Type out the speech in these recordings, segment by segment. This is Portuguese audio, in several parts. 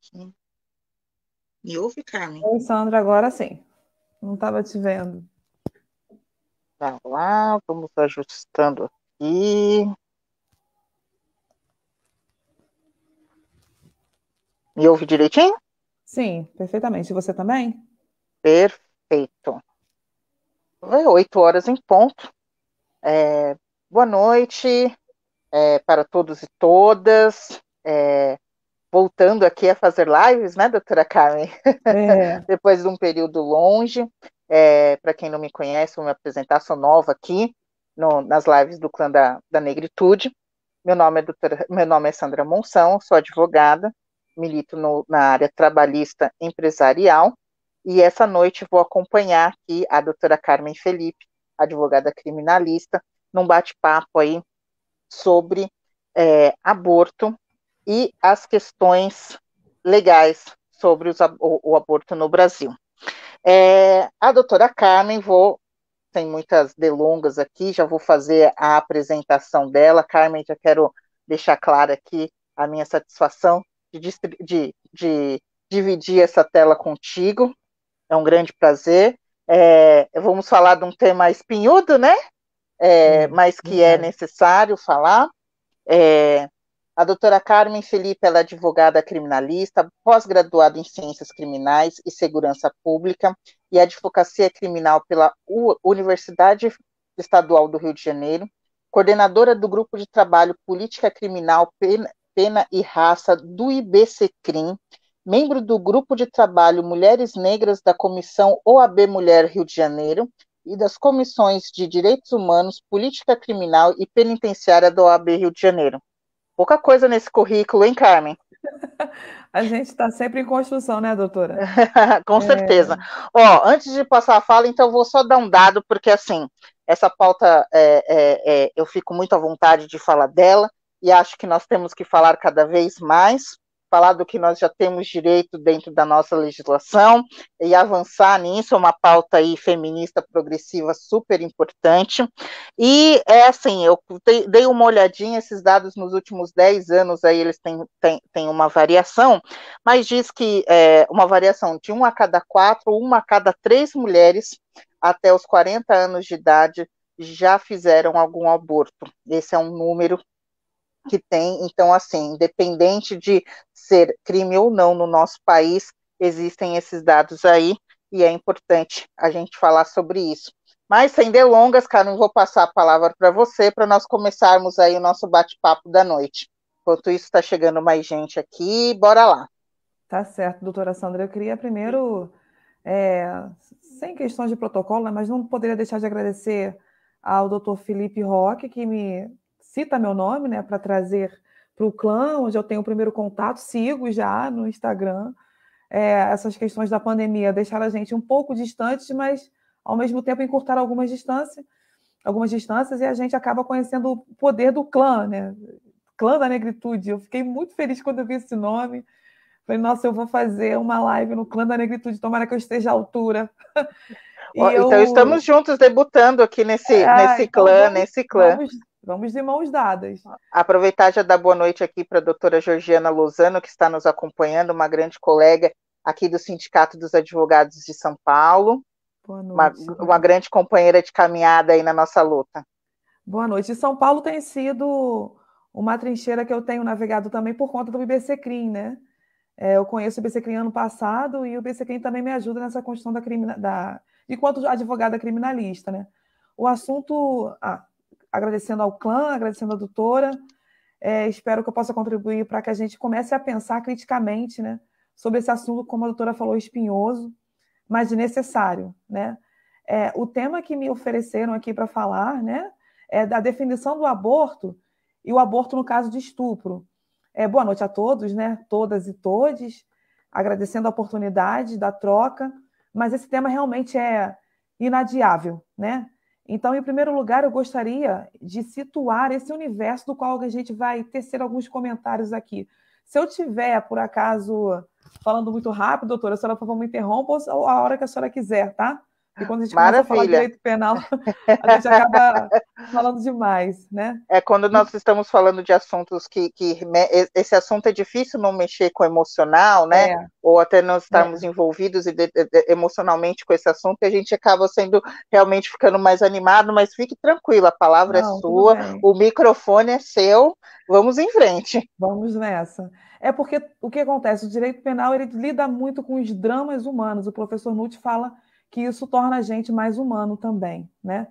Sim. Me ouve, Carmen? Oi, Sandra, agora sim. Não estava te vendo. Tá, vamos lá, vamos ajustando aqui. Me ouve direitinho? Sim, perfeitamente. E você também? Perfeito. Oito horas em ponto. É, boa noite é, para todos e todas. É, voltando aqui a fazer lives, né, doutora Carmen? É. Depois de um período longe. É, Para quem não me conhece, vou me apresentar, sou nova aqui no, nas lives do Clã da, da Negritude. Meu nome, é doutora, meu nome é Sandra Monção, sou advogada, milito no, na área trabalhista empresarial, e essa noite vou acompanhar aqui a doutora Carmen Felipe, advogada criminalista, num bate-papo aí sobre é, aborto e as questões legais sobre os, o, o, aborto no Brasil. É, a doutora Carmen, vou, sem muitas delongas aqui, já vou fazer a apresentação dela. Carmen, já quero deixar clara aqui a minha satisfação de, de, de dividir essa tela contigo. É um grande prazer. É, vamos falar de um tema espinhudo, né? É, mas que é necessário falar. É, a doutora Carmen Felipe é advogada criminalista, pós-graduada em Ciências Criminais e Segurança Pública e Advocacia Criminal pela Universidade Estadual do Rio de Janeiro, coordenadora do Grupo de Trabalho Política Criminal, Pena, Pena e Raça do IBCCRIM, membro do Grupo de Trabalho Mulheres Negras da Comissão OAB Mulher Rio de Janeiro e das Comissões de Direitos Humanos, Política Criminal e Penitenciária da OAB Rio de Janeiro. Pouca coisa nesse currículo, hein, Carmen? A gente está sempre em construção, né, doutora? Com é. certeza. É... Ó, antes de passar a fala, então vou só dar um dado, porque assim, essa pauta é, é, é, eu fico muito à vontade de falar dela e acho que nós temos que falar cada vez mais falar do que nós já temos direito dentro da nossa legislação e avançar nisso, é uma pauta aí feminista progressiva super importante. E é assim, eu dei uma olhadinha, esses dados nos últimos 10 anos aí eles têm, têm, têm uma variação, mas diz que é, uma variação de uma a cada quatro, uma a cada três mulheres até os 40 anos de idade já fizeram algum aborto. Esse é um número que tem. Então, assim, independente de ser crime ou não no nosso país, existem esses dados aí e é importante a gente falar sobre isso. Mas sem delongas, Karen, vou passar a palavra para você para nós começarmos aí o nosso bate-papo da noite. Enquanto isso, está chegando mais gente aqui, bora lá. Tá certo, doutora Sandra. Eu queria primeiro, é, sem questões de protocolo, né, mas não poderia deixar de agradecer ao doutor Felipe Roque, que me cita meu nome, né, para trazer para o clã, onde eu tenho o primeiro contato, sigo já no Instagram. É, essas questões da pandemia deixaram a gente um pouco distante, mas ao mesmo tempo encurtaram algumas distâncias, algumas distâncias, e a gente acaba conhecendo o poder do clã, né? Clã da Negritude. Eu fiquei muito feliz quando eu vi esse nome. Falei, nossa, eu vou fazer uma live no Clã da Negritude, tomara que eu esteja à altura. Então eu... Então estamos juntos debutando aqui nesse, ah, nesse então clã, vamos, nesse clã. Vamos Vamos de mãos dadas. Aproveitar já dar boa noite aqui para a doutora Georgiana Lozano, que está nos acompanhando, uma grande colega aqui do Sindicato dos Advogados de São Paulo. Boa noite. Uma, uma grande companheira de caminhada aí na nossa luta. Boa noite. São Paulo tem sido uma trincheira que eu tenho navegado também por conta do IBC CRIM, né? É, eu conheço o IBC CRIM ano passado e o IBC CRIM também me ajuda nessa construção da, crimina, enquanto advogada criminalista, né? O assunto. Ah, agradecendo ao clã, agradecendo à doutora. É, espero que eu possa contribuir para que a gente comece a pensar criticamente né, sobre esse assunto, como a doutora falou, espinhoso, mas necessário. Né? É, o tema que me ofereceram aqui para falar né, é da definição do aborto e o aborto no caso de estupro. É, boa noite a todos, né, todas e todes, agradecendo a oportunidade da troca, mas esse tema realmente é inadiável, né? Então, em primeiro lugar, eu gostaria de situar esse universo do qual a gente vai tecer alguns comentários aqui. Se eu tiver, por acaso, falando muito rápido, doutora, a senhora, por favor, me interrompa a hora que a senhora quiser, tá? E quando a gente Maravilha. começa a falar de direito penal, a gente acaba Tá falando demais, né? É quando nós estamos falando de assuntos que, que esse assunto é difícil não mexer com o emocional, né? É. Ou até nós estarmos é. envolvidos emocionalmente com esse assunto, a gente acaba sendo realmente ficando mais animado, mas fique tranquila, a palavra é não, é sua, o microfone é seu, vamos em frente. Vamos nessa. É porque o que acontece? O direito penal ele lida muito com os dramas humanos. O professor Nutt fala que isso torna a gente mais humano também, né?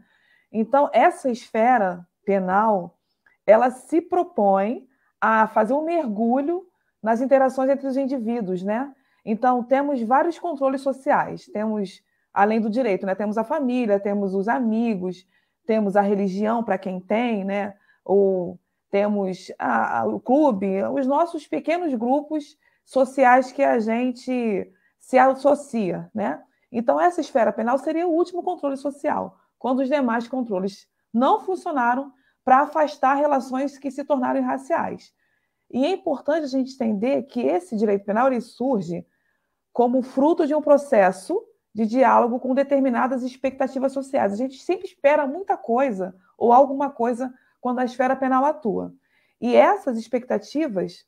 Então, essa esfera penal, ela se propõe a fazer um mergulho nas interações entre os indivíduos, né? Então, temos vários controles sociais, temos além do direito, né? Temos a família, temos os amigos, temos a religião para quem tem, né? Ou temos a, a, o clube, os nossos pequenos grupos sociais que a gente se associa, né? Então, essa esfera penal seria o último controle social, quando os demais controles não funcionaram para afastar relações que se tornaram raciais. E é importante a gente entender que esse direito penal surge como fruto de um processo de diálogo com determinadas expectativas sociais. A gente sempre espera muita coisa ou alguma coisa quando a esfera penal atua. E essas expectativas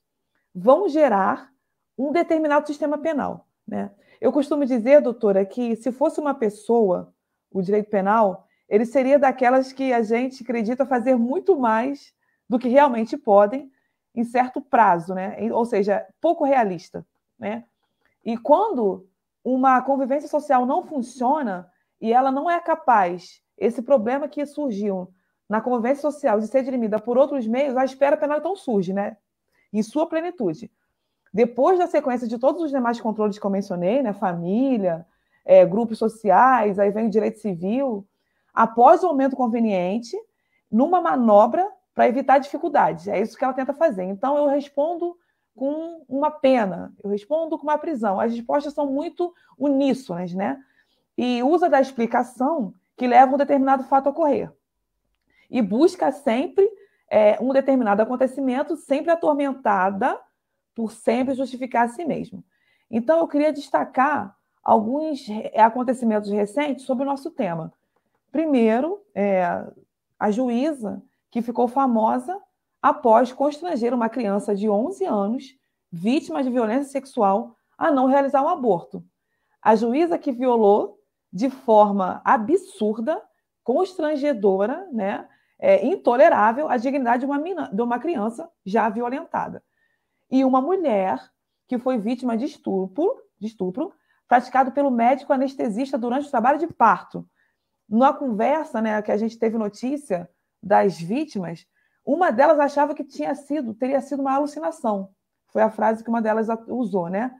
vão gerar um determinado sistema penal. Né? Eu costumo dizer, doutora, que se fosse uma pessoa o direito penal, ele seria daquelas que a gente acredita fazer muito mais do que realmente podem em certo prazo, né? ou seja, pouco realista. Né? E quando uma convivência social não funciona e ela não é capaz, esse problema que surgiu na convivência social de ser dirimida por outros meios, a espera penal então surge, né? em sua plenitude. Depois da sequência de todos os demais controles que eu mencionei, né? família, é, grupos sociais, aí vem o direito civil, após o momento conveniente, numa manobra para evitar dificuldades. É isso que ela tenta fazer. Então, eu respondo com uma pena, eu respondo com uma prisão. As respostas são muito uníssonas, né? E usa da explicação que leva um determinado fato a ocorrer. E busca sempre é, um determinado acontecimento, sempre atormentada por sempre justificar a si mesmo. Então, eu queria destacar alguns acontecimentos recentes sobre o nosso tema. Primeiro, é, a juíza que ficou famosa após constranger uma criança de 11 anos, vítima de violência sexual, a não realizar o um aborto. A juíza que violou de forma absurda, constrangedora, né, é, intolerável a dignidade de uma, mina, de uma criança já violentada. E uma mulher que foi vítima de estupro, de estupro praticado pelo médico anestesista durante o trabalho de parto. Na conversa né, que a gente teve notícia das vítimas, uma delas achava que tinha sido, teria sido uma alucinação. Foi a frase que uma delas usou, né?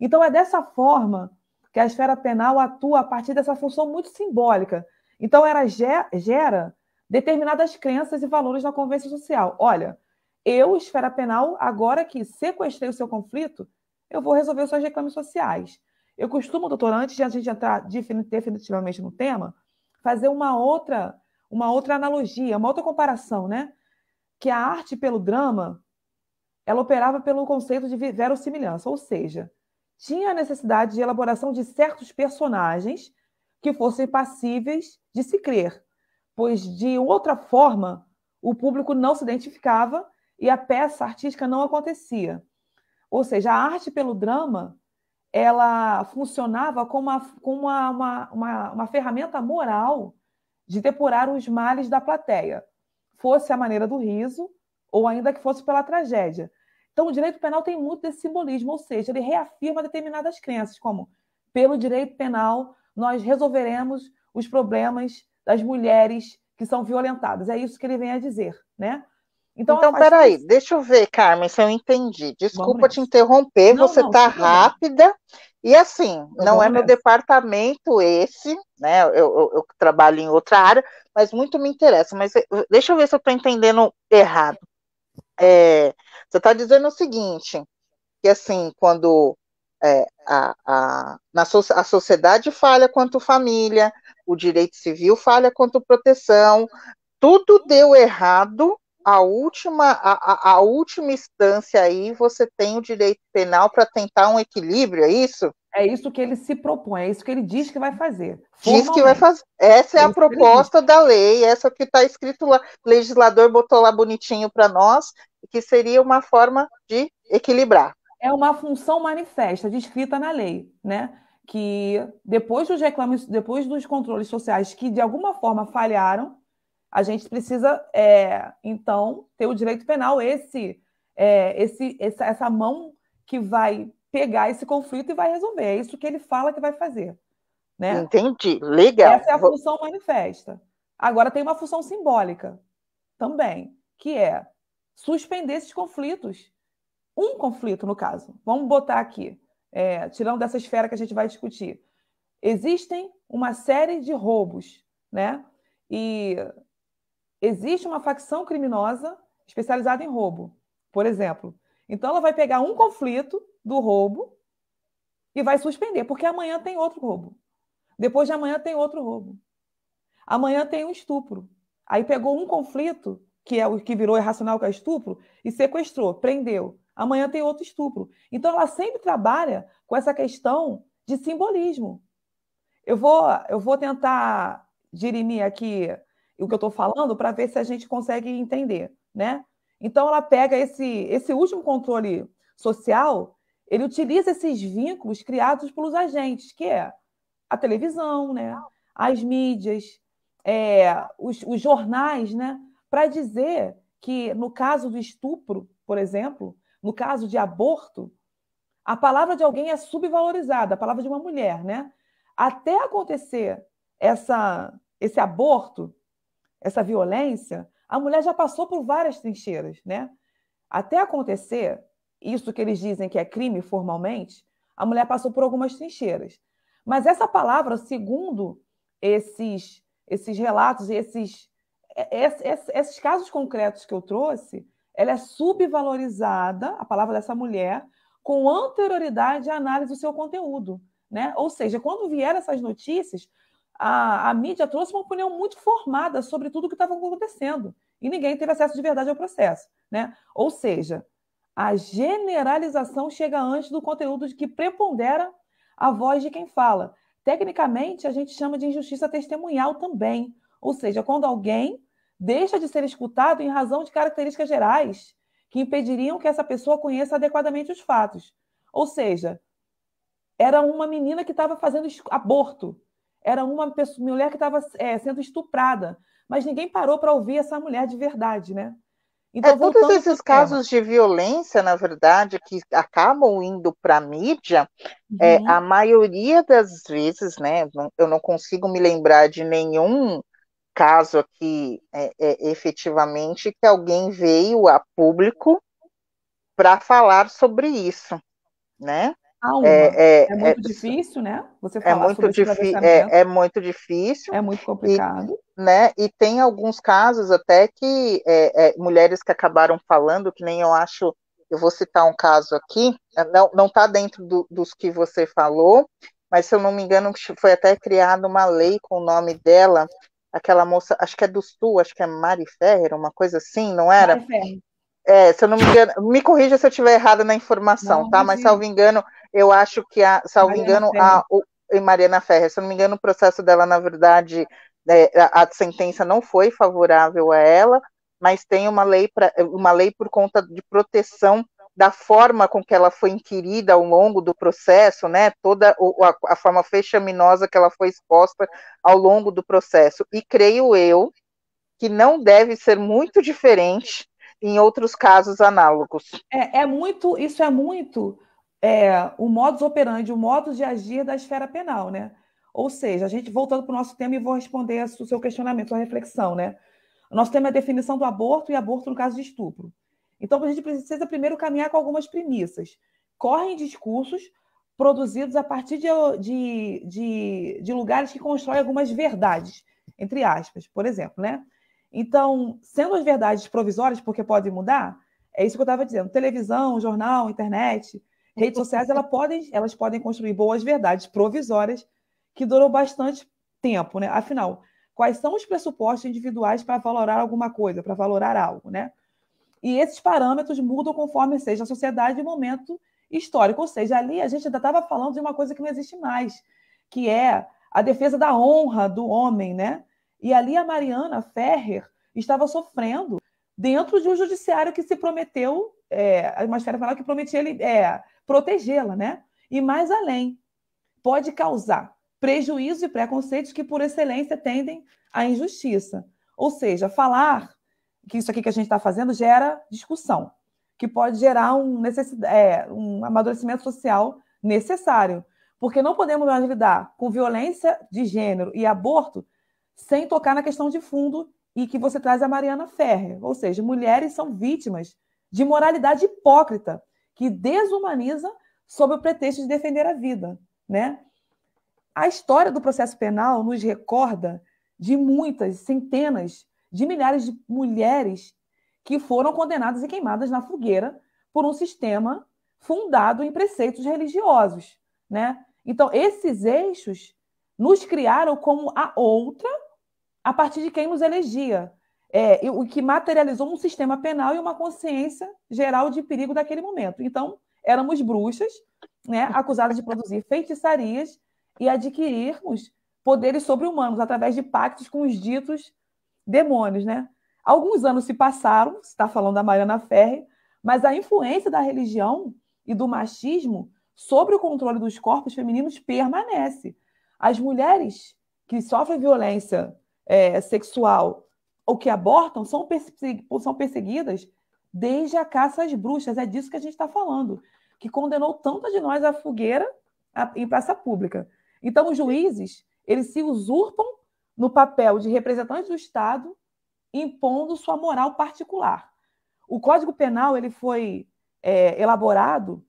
Então é dessa forma que a esfera penal atua a partir dessa função muito simbólica. Então era gera determinadas crenças e valores na convenção social. Olha, eu, esfera penal, agora que sequestrei o seu conflito, eu vou resolver os seus reclames sociais. Eu costumo, doutora, antes de a gente entrar definitivamente no tema, fazer uma outra, uma outra analogia, uma outra comparação, né? Que a arte pelo drama, ela operava pelo conceito de verossimilhança, ou seja, tinha a necessidade de elaboração de certos personagens que fossem passíveis de se crer, pois de outra forma o público não se identificava e a peça artística não acontecia. Ou seja, a arte pelo drama ela funcionava como, uma, como uma, uma, uma, uma ferramenta moral de depurar os males da plateia, fosse a maneira do riso ou ainda que fosse pela tragédia. Então, o direito penal tem muito desse simbolismo, ou seja, ele reafirma determinadas crenças, como pelo direito penal nós resolveremos os problemas das mulheres que são violentadas. É isso que ele vem a dizer, né? Então, então peraí, isso. deixa eu ver, Carmen, se eu entendi. Desculpa te interromper, não, você está rápida. E assim, não é meu departamento esse, né? Eu, eu, eu, trabalho em outra área, mas muito me interessa. Mas eh, deixa eu ver se eu estou entendendo errado. É, você está dizendo o seguinte, que assim, quando é, a, a, na so, a sociedade falha quanto família, o direito civil falha quanto proteção, tudo deu errado a última, a, a, última instância aí você tem o direito penal para tentar um equilíbrio, é isso? É isso que ele se propõe, é isso que ele diz que vai fazer. Diz que vai fazer. Essa é, é a proposta da lei, essa que está escrito lá, o legislador botou lá bonitinho para nós, que seria uma forma de equilibrar. É uma função manifesta descrita na lei, né? Que depois dos reclames, depois dos controles sociais que de alguma forma falharam, a gente precisa, é, então, ter o direito penal, esse, é, esse, essa mão que vai pegar esse conflito e vai resolver. É isso que ele fala que vai fazer. Né? Entendi, legal. Essa é a função manifesta. Agora tem uma função simbólica também, que é suspender esses conflitos. Um conflito, no caso. Vamos botar aqui, é, tirando dessa esfera que a gente vai discutir. Existem uma série de roubos, né? E Existe uma facção criminosa especializada em roubo, por exemplo. Então ela vai pegar um conflito do roubo e vai suspender, porque amanhã tem outro roubo. Depois de amanhã tem outro roubo. Amanhã tem um estupro. Aí pegou um conflito, que é o que virou irracional que é estupro, e sequestrou, prendeu. Amanhã tem outro estupro. Então ela sempre trabalha com essa questão de simbolismo. Eu vou, eu vou tentar dirimir aqui o que eu estou falando para ver se a gente consegue entender, né? Então ela pega esse esse último controle social, ele utiliza esses vínculos criados pelos agentes, que é a televisão, né? As mídias, é, os, os jornais, né? Para dizer que no caso do estupro, por exemplo, no caso de aborto, a palavra de alguém é subvalorizada, a palavra de uma mulher, né? Até acontecer essa, esse aborto, essa violência, a mulher já passou por várias trincheiras, né? Até acontecer isso que eles dizem que é crime formalmente, a mulher passou por algumas trincheiras. Mas essa palavra, segundo esses esses relatos esses é, é, é, esses casos concretos que eu trouxe, ela é subvalorizada, a palavra dessa mulher, com anterioridade à análise do seu conteúdo. Né? Ou seja, quando vieram essas notícias, a, a mídia trouxe uma opinião muito formada sobre tudo o que estava acontecendo e ninguém teve acesso de verdade ao processo. Né? Ou seja, a generalização chega antes do conteúdo de que prepondera a voz de quem fala. Tecnicamente, a gente chama de injustiça testemunhal também, ou seja, quando alguém deixa de ser escutado em razão de características gerais que impediriam que essa pessoa conheça adequadamente os fatos. Ou seja, era uma menina que estava fazendo aborto era uma pessoa, mulher que estava é, sendo estuprada, mas ninguém parou para ouvir essa mulher de verdade, né? Então, é, todos esses casos de violência, na verdade, que acabam indo para a mídia, é, uhum. é, a maioria das vezes, né? Eu não consigo me lembrar de nenhum caso aqui é, é, efetivamente que alguém veio a público para falar sobre isso, né? É, é, é, é, muito difícil, né? Você é muito, é, é, muito difícil. É muito complicado. E, né? e tem alguns casos até que é, é mulheres que acabaram falando, que nem eu acho, eu vou citar um caso aqui, é, não está dentro do, dos que você falou, mas se eu não me engano, foi até criada uma lei com o nome dela, aquela moça, acho que é do Sul, acho que é Mari Ferrer, uma coisa assim, não era? Mari Ferrer. É, se eu não me engano, me corrija se eu estiver errada na informação, não, tá? Mas, salvo engano, eu acho que, a, salvo Mariana engano, a, o, e Mariana Ferreira, se eu não me engano, o processo dela, na verdade, é, a, a, sentença não foi favorável a ela, mas tem uma lei, pra, uma lei por conta de proteção da forma com que ela foi inquirida ao longo do processo, né? Toda o, a, a forma fechaminosa que ela foi exposta ao longo do processo. E creio eu que não deve ser muito diferente em outros casos análogos. É, é muito, isso é muito é, o modus operandi, o modo de agir da esfera penal, né? Ou seja, a gente voltando para o nosso tema e vou responder o seu questionamento, a sua reflexão, né? O nosso tema é a definição do aborto e aborto no caso de estupro. Então, a gente precisa primeiro caminhar com algumas premissas. Correm discursos produzidos a partir de, de, de, de lugares que constroem algumas verdades, entre aspas, por exemplo, né? Então, sendo as verdades provisórias, porque podem mudar, é isso que eu estava dizendo. Televisão, jornal, internet, redes sociais, elas podem, elas podem construir boas verdades provisórias que duram bastante tempo, né? Afinal, quais são os pressupostos individuais para valorar alguma coisa, para valorar algo, né? E esses parâmetros mudam conforme seja a sociedade e o momento histórico. Ou seja, ali a gente ainda estava falando de uma coisa que não existe mais, que é a defesa da honra do homem, né? E ali a Mariana Ferrer estava sofrendo dentro de um judiciário que se prometeu, é, a Magistratura Penal que prometia ele, é, protegê-la, né? E mais além, pode causar prejuízo e preconceitos que, por excelência, tendem à injustiça. Ou seja, falar que isso aqui que a gente está fazendo gera discussão, que pode gerar um, é, um amadurecimento social necessário. Porque não podemos mais lidar com violência de gênero e aborto sem tocar na questão de fundo e que você traz a Mariana Ferrer, ou seja, mulheres são vítimas de moralidade hipócrita que desumaniza sob o pretexto de defender a vida, né? A história do processo penal nos recorda de muitas, centenas de milhares de mulheres que foram condenadas e queimadas na fogueira por um sistema fundado em preceitos religiosos, né? Então, esses eixos nos criaram como a outra a partir de quem nos elegia, é, o que materializou um sistema penal e uma consciência geral de perigo daquele momento. Então, éramos bruxas, né, acusadas de produzir feitiçarias e adquirirmos poderes sobre-humanos através de pactos com os ditos demônios. Né? Alguns anos se passaram, se está falando da Mariana Ferre, mas a influência da religião e do machismo sobre o controle dos corpos femininos permanece. As mulheres que sofrem violência é, sexual ou que abortam são, são perseguidas desde a caça às bruxas. É disso que a gente está falando, que condenou tanto de nós à fogueira a, em praça pública. Então, os juízes, eles se usurpam no papel de representantes do Estado, impondo sua moral particular. O Código Penal ele foi é, elaborado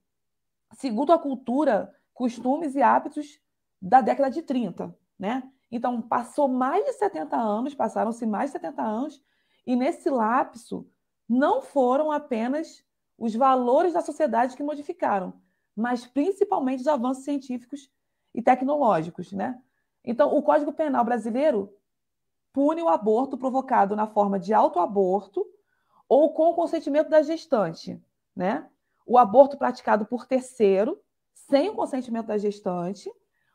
segundo a cultura, costumes e hábitos da década de 30, né? Então, passou mais de 70 anos, passaram-se mais de 70 anos, e nesse lapso não foram apenas os valores da sociedade que modificaram, mas principalmente os avanços científicos e tecnológicos, né? Então, o Código Penal brasileiro pune o aborto provocado na forma de autoaborto ou com o consentimento da gestante, né? O aborto praticado por terceiro, sem o consentimento da gestante,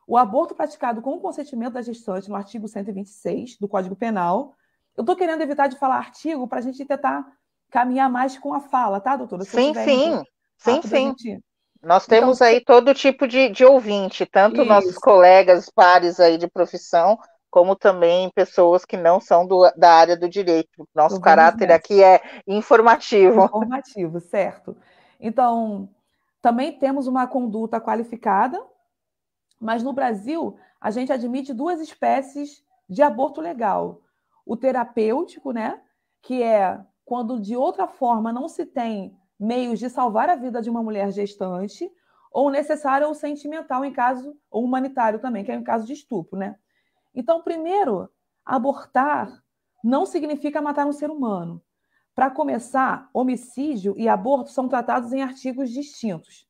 o aborto praticado com o consentimento da gestante no artigo 126 do Código Penal. Eu estou querendo evitar de falar artigo para a gente tentar caminhar mais com a fala, tá, doutora? sim, sim, sim, tá, sim. Nós então, temos então, aí todo tipo de, de ouvinte, tanto Isso. nossos colegas, pares aí de profissão, como também pessoas que não são do, da área do direito. Nosso caráter aqui é informativo. Informativo, certo. Então, também temos uma conduta qualificada, mas no Brasil a gente admite duas espécies de aborto legal. O terapêutico, né, que é quando de outra forma não se tem meios de salvar a vida de uma mulher gestante, ou necessário ou sentimental em caso ou humanitário também, que é em caso de estupro, né? Então, primeiro, abortar não significa matar um ser humano. Para começar, homicídio e aborto são tratados em artigos distintos,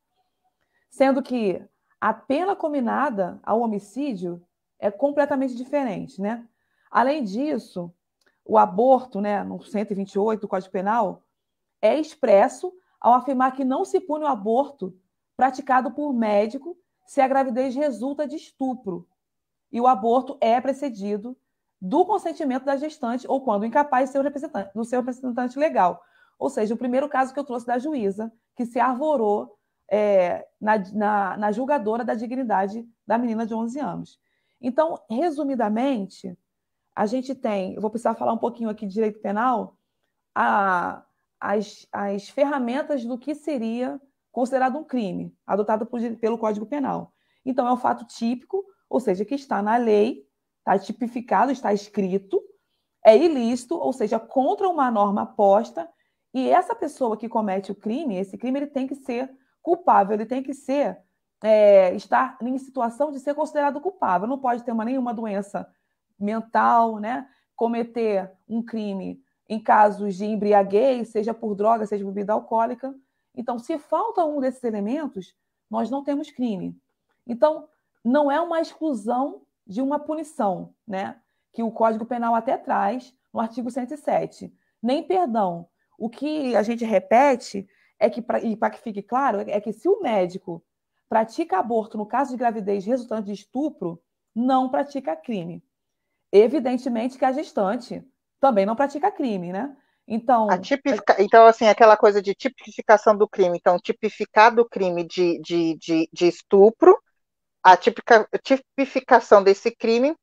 sendo que a pena combinada ao homicídio é completamente diferente, né? Além disso, o aborto, né, no 128 do Código Penal, é expresso ao afirmar que não se pune o aborto praticado por médico se a gravidez resulta de estupro e o aborto é precedido do consentimento da gestante ou quando incapaz do representante, do seu representante legal. Ou seja, o primeiro caso que eu trouxe da juíza, que se arvorou é, na, na, na julgadora da dignidade da menina de 11 anos. Então, resumidamente, a gente tem, eu vou precisar falar um pouquinho aqui de direito penal, a, as, as ferramentas do que seria considerado um crime, adotado por, pelo Código Penal. Então, é um fato típico, ou seja, que está na lei, está tipificado, está escrito, é ilícito, ou seja, contra uma norma posta, e essa pessoa que comete o crime, esse crime ele tem que ser culpável, ele tem que ser, é, estar em situação de ser considerado culpável. Não pode ter uma, nenhuma doença mental, né? cometer um crime em casos de embriaguez, seja por droga, seja por bebida alcoólica. Então, se falta um desses elementos, nós não temos crime. Então, não é uma exclusão de uma punição, né? Que o Código Penal até traz no artigo 107. Nem perdão. O que a gente repete é que, pra, e para que fique claro, é, é que se o médico pratica aborto no caso de gravidez resultante de estupro, não pratica crime. Evidentemente que a gestante também não pratica crime, né? Então, tipifica... então assim, aquela coisa de tipificação do crime. Então, tipificado o crime de, de, de, de estupro, a tipificação desse crime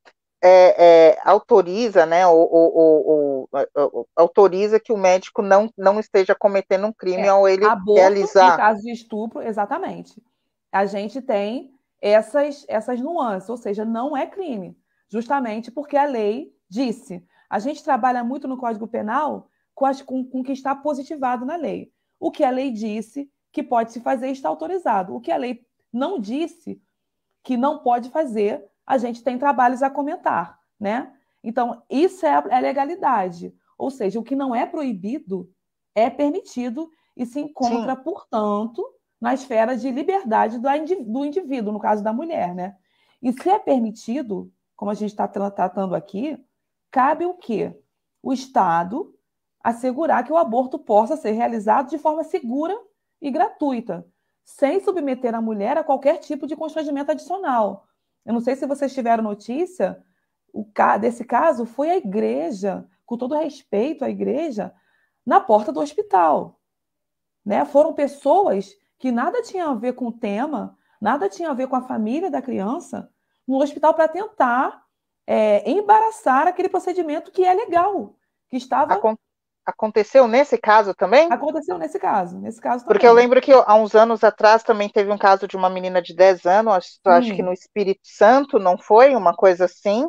é, é, autoriza, né, ou, ou, ou, autoriza que o médico não, não esteja cometendo um crime é, ao ele aborto, realizar. No caso de estupro, exatamente. A gente tem essas, essas nuances, ou seja, não é crime, justamente porque a lei disse. A gente trabalha muito no Código Penal com, com, com o que está positivado na lei. O que a lei disse que pode se fazer está autorizado. O que a lei não disse que não pode fazer a gente tem trabalhos a comentar, né? Então, isso é, é legalidade. Ou seja, o que não é proibido é permitido e se encontra, Sim. portanto, na esfera de liberdade do indivíduo, no caso da mulher, né? E se é permitido, como a gente está tratando aqui, cabe o quê? O Estado assegurar que o aborto possa ser realizado de forma segura e gratuita, sem submeter a mulher a qualquer tipo de constrangimento adicional. Eu não sei se vocês tiveram notícia o ca desse caso, foi a igreja, com todo respeito à igreja, na porta do hospital. Né? Foram pessoas que nada tinha a ver com o tema, nada tinha a ver com a família da criança, no hospital para tentar é, embaraçar aquele procedimento que é legal, que estava Acon Aconteceu nesse caso também? Aconteceu nesse caso, nesse caso também. Porque eu lembro que há uns anos atrás também teve um caso de uma menina de 10 anos, acho, hum. acho que hum. no Espírito Santo, não foi? Uma coisa assim.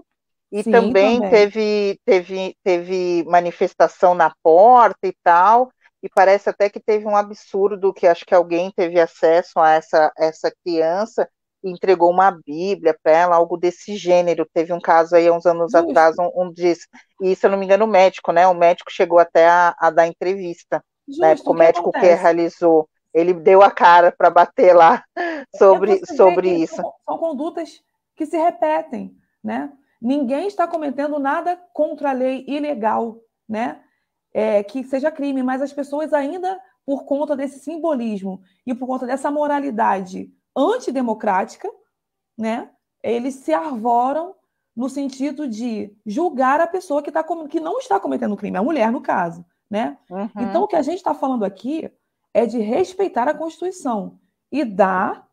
E Sim, também, também, Teve, teve, teve manifestação na porta e tal. E parece até que teve um absurdo que acho que alguém teve acesso a essa, essa criança entregou uma Bíblia para ela, algo desse gênero. Teve um caso aí, uns anos atrás, um, um disso. E, se eu não me engano, o médico, né? O médico chegou até a, a dar entrevista. Né? Justo, né? O médico acontece? que realizou, ele deu a cara para bater lá é, sobre, sobre isso. São, são condutas que se repetem, né? Ninguém está cometendo nada contra a lei ilegal, né? É, que seja crime, mas as pessoas ainda, por conta desse simbolismo e por conta dessa moralidade antidemocrática, né? Eles se arvoram no sentido de julgar a pessoa que, tá, que não está cometendo crime, a mulher, no caso. Né? Uhum. Então, o que a gente está falando aqui é de respeitar a Constituição e dar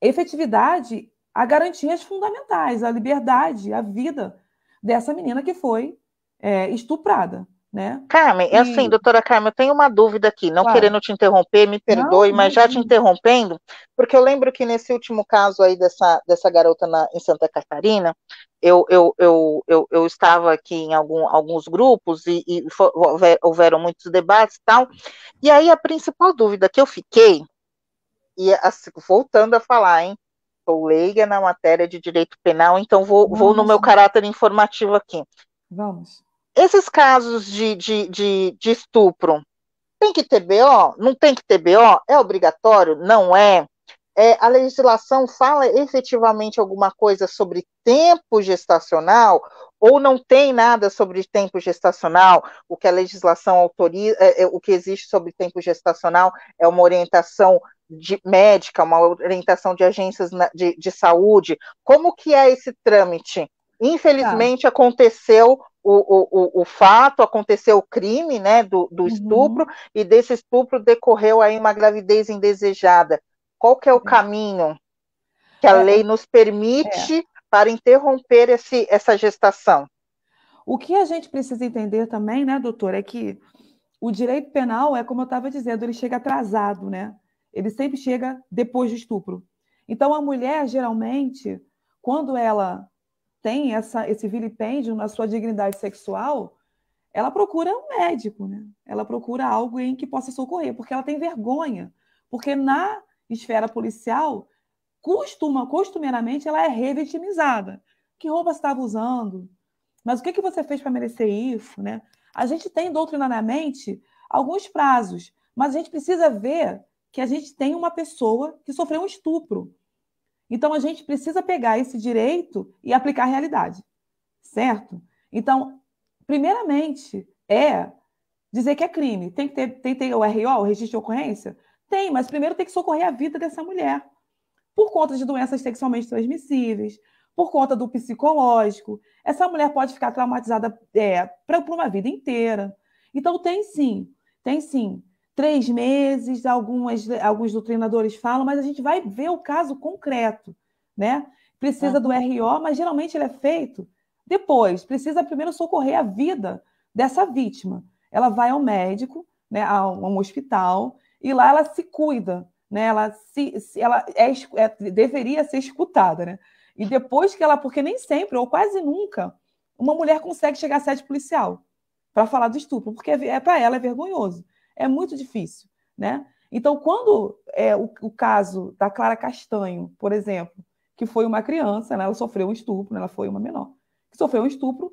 efetividade a garantias fundamentais, a liberdade, a vida dessa menina que foi é, estuprada né? Carmen, é e... assim, doutora Carmen, eu tenho uma dúvida aqui, não claro. querendo te interromper, me perdoe, não, mas já te interrompendo, porque eu lembro que nesse último caso aí dessa, dessa garota na, em Santa Catarina, eu, eu, eu, eu, eu estava aqui em algum, alguns grupos e, e houver, houveram muitos debates e tal, e aí a principal dúvida que eu fiquei, e assim, voltando a falar, hein, sou leiga na matéria de direito penal, então vou, vou no meu caráter informativo aqui. Vamos esses casos de, de, de, de estupro, tem que ter BO? Não tem que ter BO? É obrigatório? Não é? É, a legislação fala efetivamente alguma coisa sobre tempo gestacional ou não tem nada sobre tempo gestacional? O que a legislação autoriza, é, é, o que existe sobre tempo gestacional é uma orientação de, médica, uma orientação de agências na, de, de, saúde. Como que é esse trâmite? Infelizmente tá. aconteceu o, o, o fato, aconteceu o crime né, do, do uhum. estupro, e desse estupro decorreu aí uma gravidez indesejada. Qual que é o é. caminho que a é. lei nos permite é. para interromper esse, essa gestação? O que a gente precisa entender também, né, doutora, é que o direito penal é como eu estava dizendo, ele chega atrasado, né? Ele sempre chega depois do estupro. Então a mulher geralmente, quando ela tem essa, esse vilipêndio na sua dignidade sexual, ela procura um médico, né? Ela procura algo em que possa socorrer, porque ela tem vergonha. Porque na esfera policial, costuma, costumeiramente, ela é revitimizada. Que roupa você estava usando? Mas o que, que você fez para merecer isso, né? A gente tem doutrinariamente alguns prazos, mas a gente precisa ver que a gente tem uma pessoa que sofreu um estupro. Então, a gente precisa pegar esse direito e aplicar a realidade, certo? Então, primeiramente, é dizer que é crime. Tem que ter, tem que ter o RO, o registro de ocorrência? Tem, mas primeiro tem que socorrer a vida dessa mulher. Por conta de doenças sexualmente transmissíveis, por conta do psicológico. Essa mulher pode ficar traumatizada é, por uma vida inteira. Então, tem sim, tem sim três meses, algumas, alguns doutrinadores falam, mas a gente vai ver o caso concreto, né? Precisa do RO, mas geralmente ele é feito depois. Precisa primeiro socorrer a vida dessa vítima. Ela vai ao médico, né, a um hospital, e lá ela se cuida, né? Ela se, se ela é, é, deveria ser escutada, né? E depois que ela, porque nem sempre ou quase nunca uma mulher consegue chegar à sede policial para falar do estupro, porque é, é para ela é vergonhoso é muito difícil, né? Então, quando é, o, o, caso da Clara Castanho, por exemplo, que foi uma criança, né, ela sofreu um estupro, né, ela foi uma menor, que sofreu um estupro,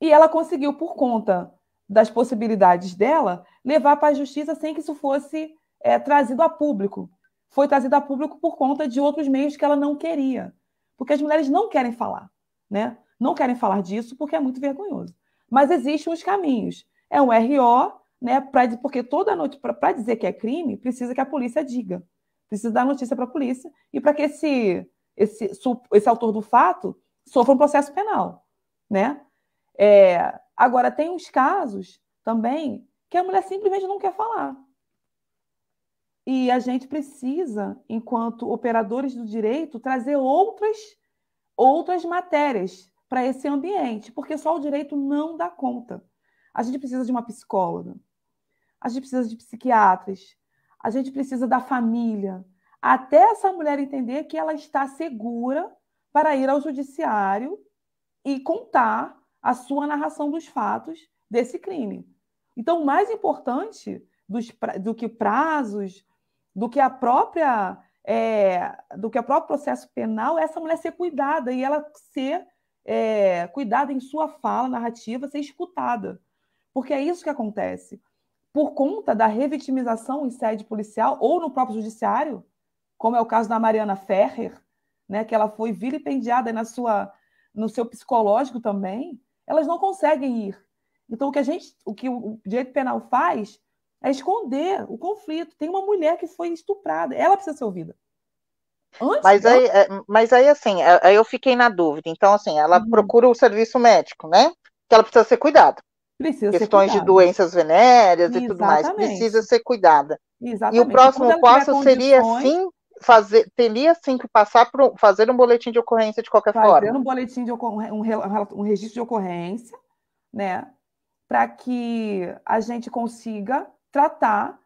e ela conseguiu, por conta das possibilidades dela, levar para a justiça sem que isso fosse é, trazido a público. Foi trazido a público por conta de outros meios que ela não queria. Porque as mulheres não querem falar, né? Não querem falar disso porque é muito vergonhoso. Mas existem os caminhos. É um RO, né? Pra, porque toda noite, para dizer que é crime, precisa que a polícia diga. Precisa dar notícia para a polícia e para que esse, esse, esse autor do fato sofra um processo penal, né? É, agora, tem uns casos também que a mulher simplesmente não quer falar. E a gente precisa, enquanto operadores do direito, trazer outras outras matérias para esse ambiente, porque só o direito não dá conta. A gente precisa de uma psicóloga, a gente precisa de psiquiatras, a gente precisa da família, até essa mulher entender que ela está segura para ir ao judiciário e contar a sua narração dos fatos desse crime. Então, mais importante dos, do que prazos, do que a própria é, do que o próprio processo penal, é essa mulher ser cuidada e ela ser é, cuidada em sua fala narrativa, ser escutada, porque é isso que acontece por conta da revitimização em sede policial ou no próprio judiciário, como é o caso da Mariana Ferrer, né, que ela foi vilipendiada na sua, no seu psicológico também, elas não conseguem ir. Então o que a gente, o que o direito penal faz é esconder o conflito. Tem uma mulher que foi estuprada, ela precisa ser ouvida. Antes, mas, aí, é, mas aí, assim, é, eu fiquei na dúvida. Então, assim, ela uhum. procura o serviço médico, né? Que ela precisa ser cuidada. Precisa questões de doenças venéreas Exatamente. e tudo mais, precisa ser cuidada. Exatamente. E o próximo passo seria sim fazer, teria sim que passar para fazer um boletim de ocorrência de qualquer fazer forma. Fazer um boletim de ocorrência, um, um registro de ocorrência, né? Para que a gente consiga tratar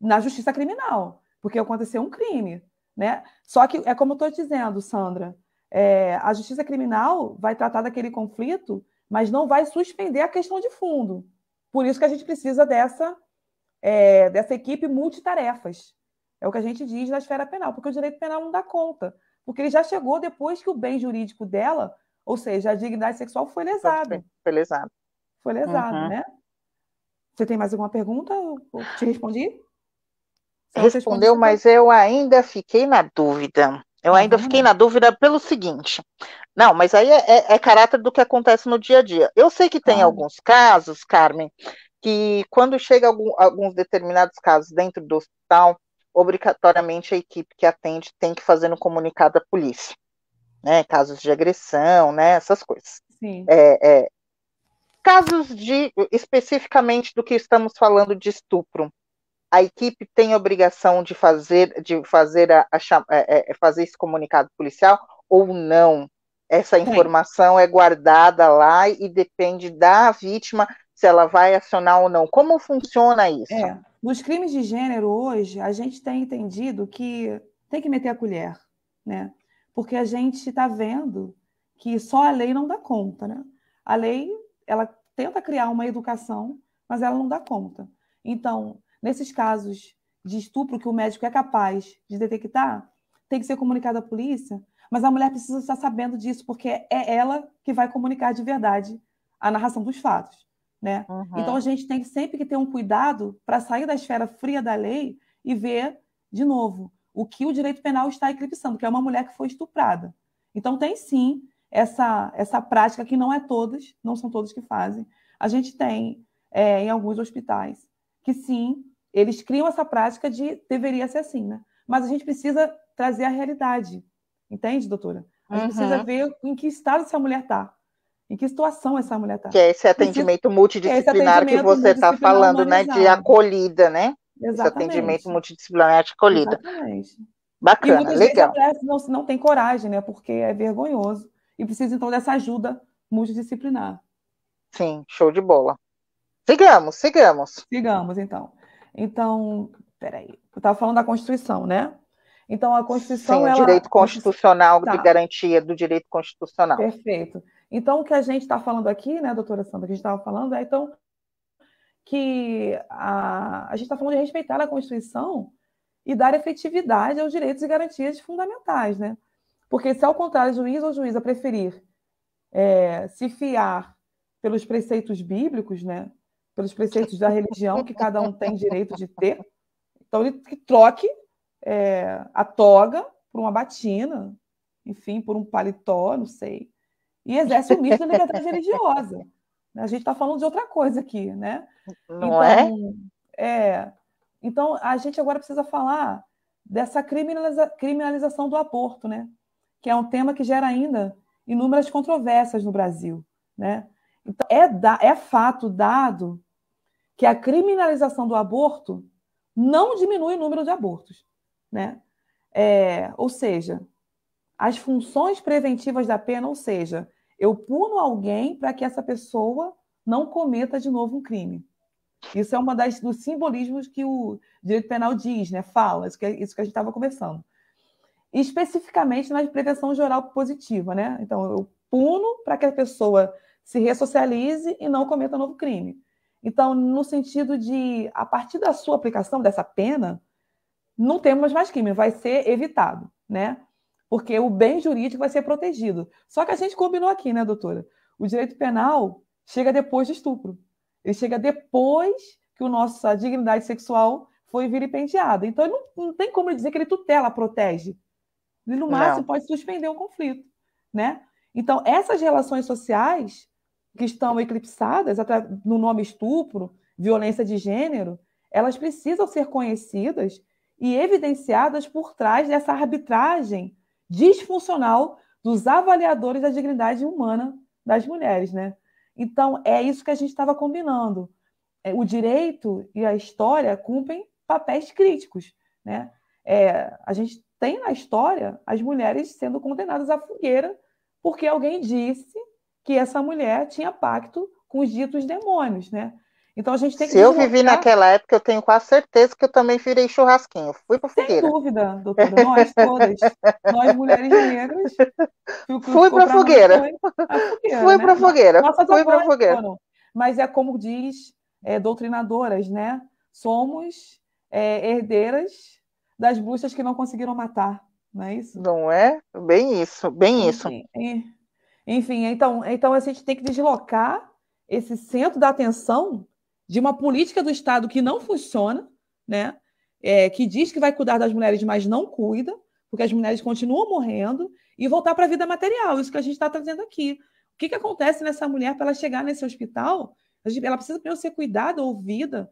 na justiça criminal, porque aconteceu um crime, né? Só que é como eu estou dizendo, Sandra, é, a justiça criminal vai tratar daquele conflito mas não vai suspender a questão de fundo. Por isso que a gente precisa dessa, é, dessa equipe multitarefas. É o que a gente diz na esfera penal, porque o direito penal não dá conta. Porque ele já chegou depois que o bem jurídico dela, ou seja, a dignidade sexual, foi lesada. Foi lesada. Foi lesada, uhum. né? Você tem mais alguma pergunta? Eu te respondi? Respondeu, mas então. eu ainda fiquei na dúvida. Eu ainda uhum. fiquei na dúvida pelo seguinte: não, mas aí é, é, é, caráter do que acontece no dia a dia. Eu sei que tem ah. alguns casos, Carmen, que quando chega algum, alguns determinados casos dentro do hospital, obrigatoriamente a equipe que atende tem que fazer um comunicado à polícia, né? Casos de agressão, né? Essas coisas. Sim. É, é. casos de especificamente do que estamos falando de estupro, a equipe tem a obrigação de fazer de fazer a, a, a é, é, fazer esse comunicado policial ou não? Essa informação é guardada lá e depende da vítima se ela vai acionar ou não. Como funciona isso? É, nos crimes de gênero hoje, a gente tem entendido que tem que meter a colher, né? Porque a gente está vendo que só a lei não dá conta, né? A lei, ela tenta criar uma educação, mas ela não dá conta. Então, nesses casos de estupro que o médico é capaz de detectar, tem que ser comunicado à polícia, mas a mulher precisa estar sabendo disso, porque é ela que vai comunicar de verdade a narração dos fatos. Né? Uhum. Então a gente tem sempre que ter um cuidado para sair da esfera fria da lei e ver, de novo, o que o direito penal está eclipsando, que é uma mulher que foi estuprada. Então tem sim essa, essa prática que não é todas, não são todos que fazem. A gente tem é, em alguns hospitais que sim, eles criam essa prática de deveria ser assim, né? Mas a gente precisa trazer a realidade Entende, doutora? A gente uhum. precisa ver em que estado essa mulher está. Em que situação essa mulher está. Que é esse atendimento multidisciplinar esse atendimento que você está falando, né? De acolhida, né? Exatamente. Esse atendimento multidisciplinar de acolhida. Exatamente. Bacana, e legal. Vezes não, não tem coragem, né? Porque é vergonhoso. E precisa, então, dessa ajuda multidisciplinar. Sim, show de bola. Sigamos, sigamos. Sigamos, então. Então, peraí. Eu estava falando da Constituição, né? Então, a Constituição. Sim, o ela... direito constitucional tá. de garantia do direito constitucional. Perfeito. Então, o que a gente está falando aqui, né, doutora Sandra, que a gente estava falando é então que a, a gente está falando de respeitar a Constituição e dar efetividade aos direitos e garantias fundamentais, né? Porque se ao contrário, o juiz ou juíza preferir é, se fiar pelos preceitos bíblicos, né? Pelos preceitos da religião que cada um tem direito de ter, então ele troque é, a toga por uma batina, enfim, por um paletó, não sei, e exerce o um da liberdade religiosa. A gente está falando de outra coisa aqui, né? Não então, é? é? Então, a gente agora precisa falar dessa criminaliza criminalização do aborto, né? Que é um tema que gera ainda inúmeras controvérsias no Brasil, né? Então, é, da, é fato dado que a criminalização do aborto não diminui o número de abortos. Né? É, ou seja, as funções preventivas da pena, ou seja, eu puno alguém para que essa pessoa não cometa de novo um crime. Isso é uma das dos simbolismos que o direito penal diz, né? Fala, isso que, é, isso que a gente estava conversando. especificamente na prevenção geral positiva, né? Então, eu puno para que a pessoa se ressocialize e não cometa novo crime. Então, no sentido de, a partir da sua aplicação dessa pena, não temos mais crime, vai ser evitado, né? Porque o bem jurídico vai ser protegido. Só que a gente combinou aqui, né, doutora? O direito penal chega depois do estupro. Ele chega depois que a nossa dignidade sexual foi vilipendiada. Então, não, não, tem como dizer que ele tutela, protege. Ele, no máximo, não. pode suspender o conflito, né? Então, essas relações sociais que estão eclipsadas no nome estupro, violência de gênero, elas precisam ser conhecidas e evidenciadas por trás dessa arbitragem disfuncional dos avaliadores da dignidade humana das mulheres, né? Então, é isso que a gente estava combinando. É, o direito e a história cumprem papéis críticos, né? É, a gente tem na história as mulheres sendo condenadas à fogueira porque alguém disse que essa mulher tinha pacto com os ditos demônios, né? Então a gente tem que. Se eu vivi naquela época, eu tenho quase certeza que eu também virei churrasquinho. Fui para fogueira. Sem dúvida, doutora. Nós todas, nós mulheres negras. Fui para fogueira. fogueira. Fui né? para fogueira. Fui para fogueira. Mas é como diz é, doutrinadoras, né? Somos é, herdeiras das bruxas que não conseguiram matar, não é isso? Não é? Bem isso, bem isso. Enfim, enfim então, então a gente tem que deslocar esse centro da atenção de uma política do Estado que não funciona, né? É, que diz que vai cuidar das mulheres, mas não cuida, porque as mulheres continuam morrendo, e voltar para a vida material, isso que a gente está trazendo aqui. O que, que acontece nessa mulher para ela chegar nesse hospital? Ela precisa primeiro ser cuidada, ouvida,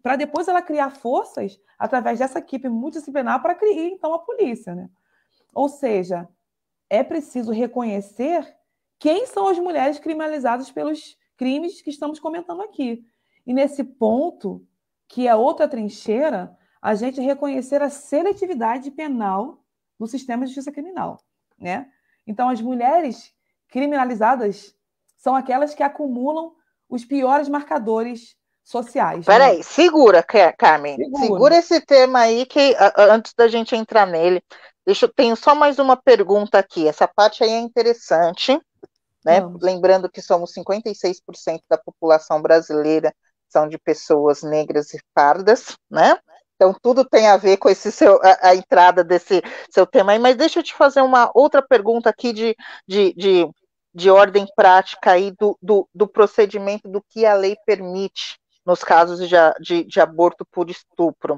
para depois ela criar forças através dessa equipe multidisciplinar para criar então a polícia. Né? Ou seja, é preciso reconhecer quem são as mulheres criminalizadas pelos crimes que estamos comentando aqui. E nesse ponto, que é outra trincheira, a gente reconhecer a seletividade penal no sistema de justiça criminal, né? Então, as mulheres criminalizadas são aquelas que acumulam os piores marcadores sociais. Né? Peraí, né? segura, Carmen. Segura. segura. esse tema aí, que antes da gente entrar nele, deixa, tenho só mais uma pergunta aqui. Essa parte aí é interessante, né? Lembrando que somos 56% da população brasileira são de pessoas negras e pardas, né? Então, tudo tem a ver com esse seu, a, a entrada desse seu tema aí. Mas deixa eu te fazer uma outra pergunta aqui de, de, de, de ordem prática aí do, do, do, procedimento do que a lei permite nos casos de, de, de aborto por estupro.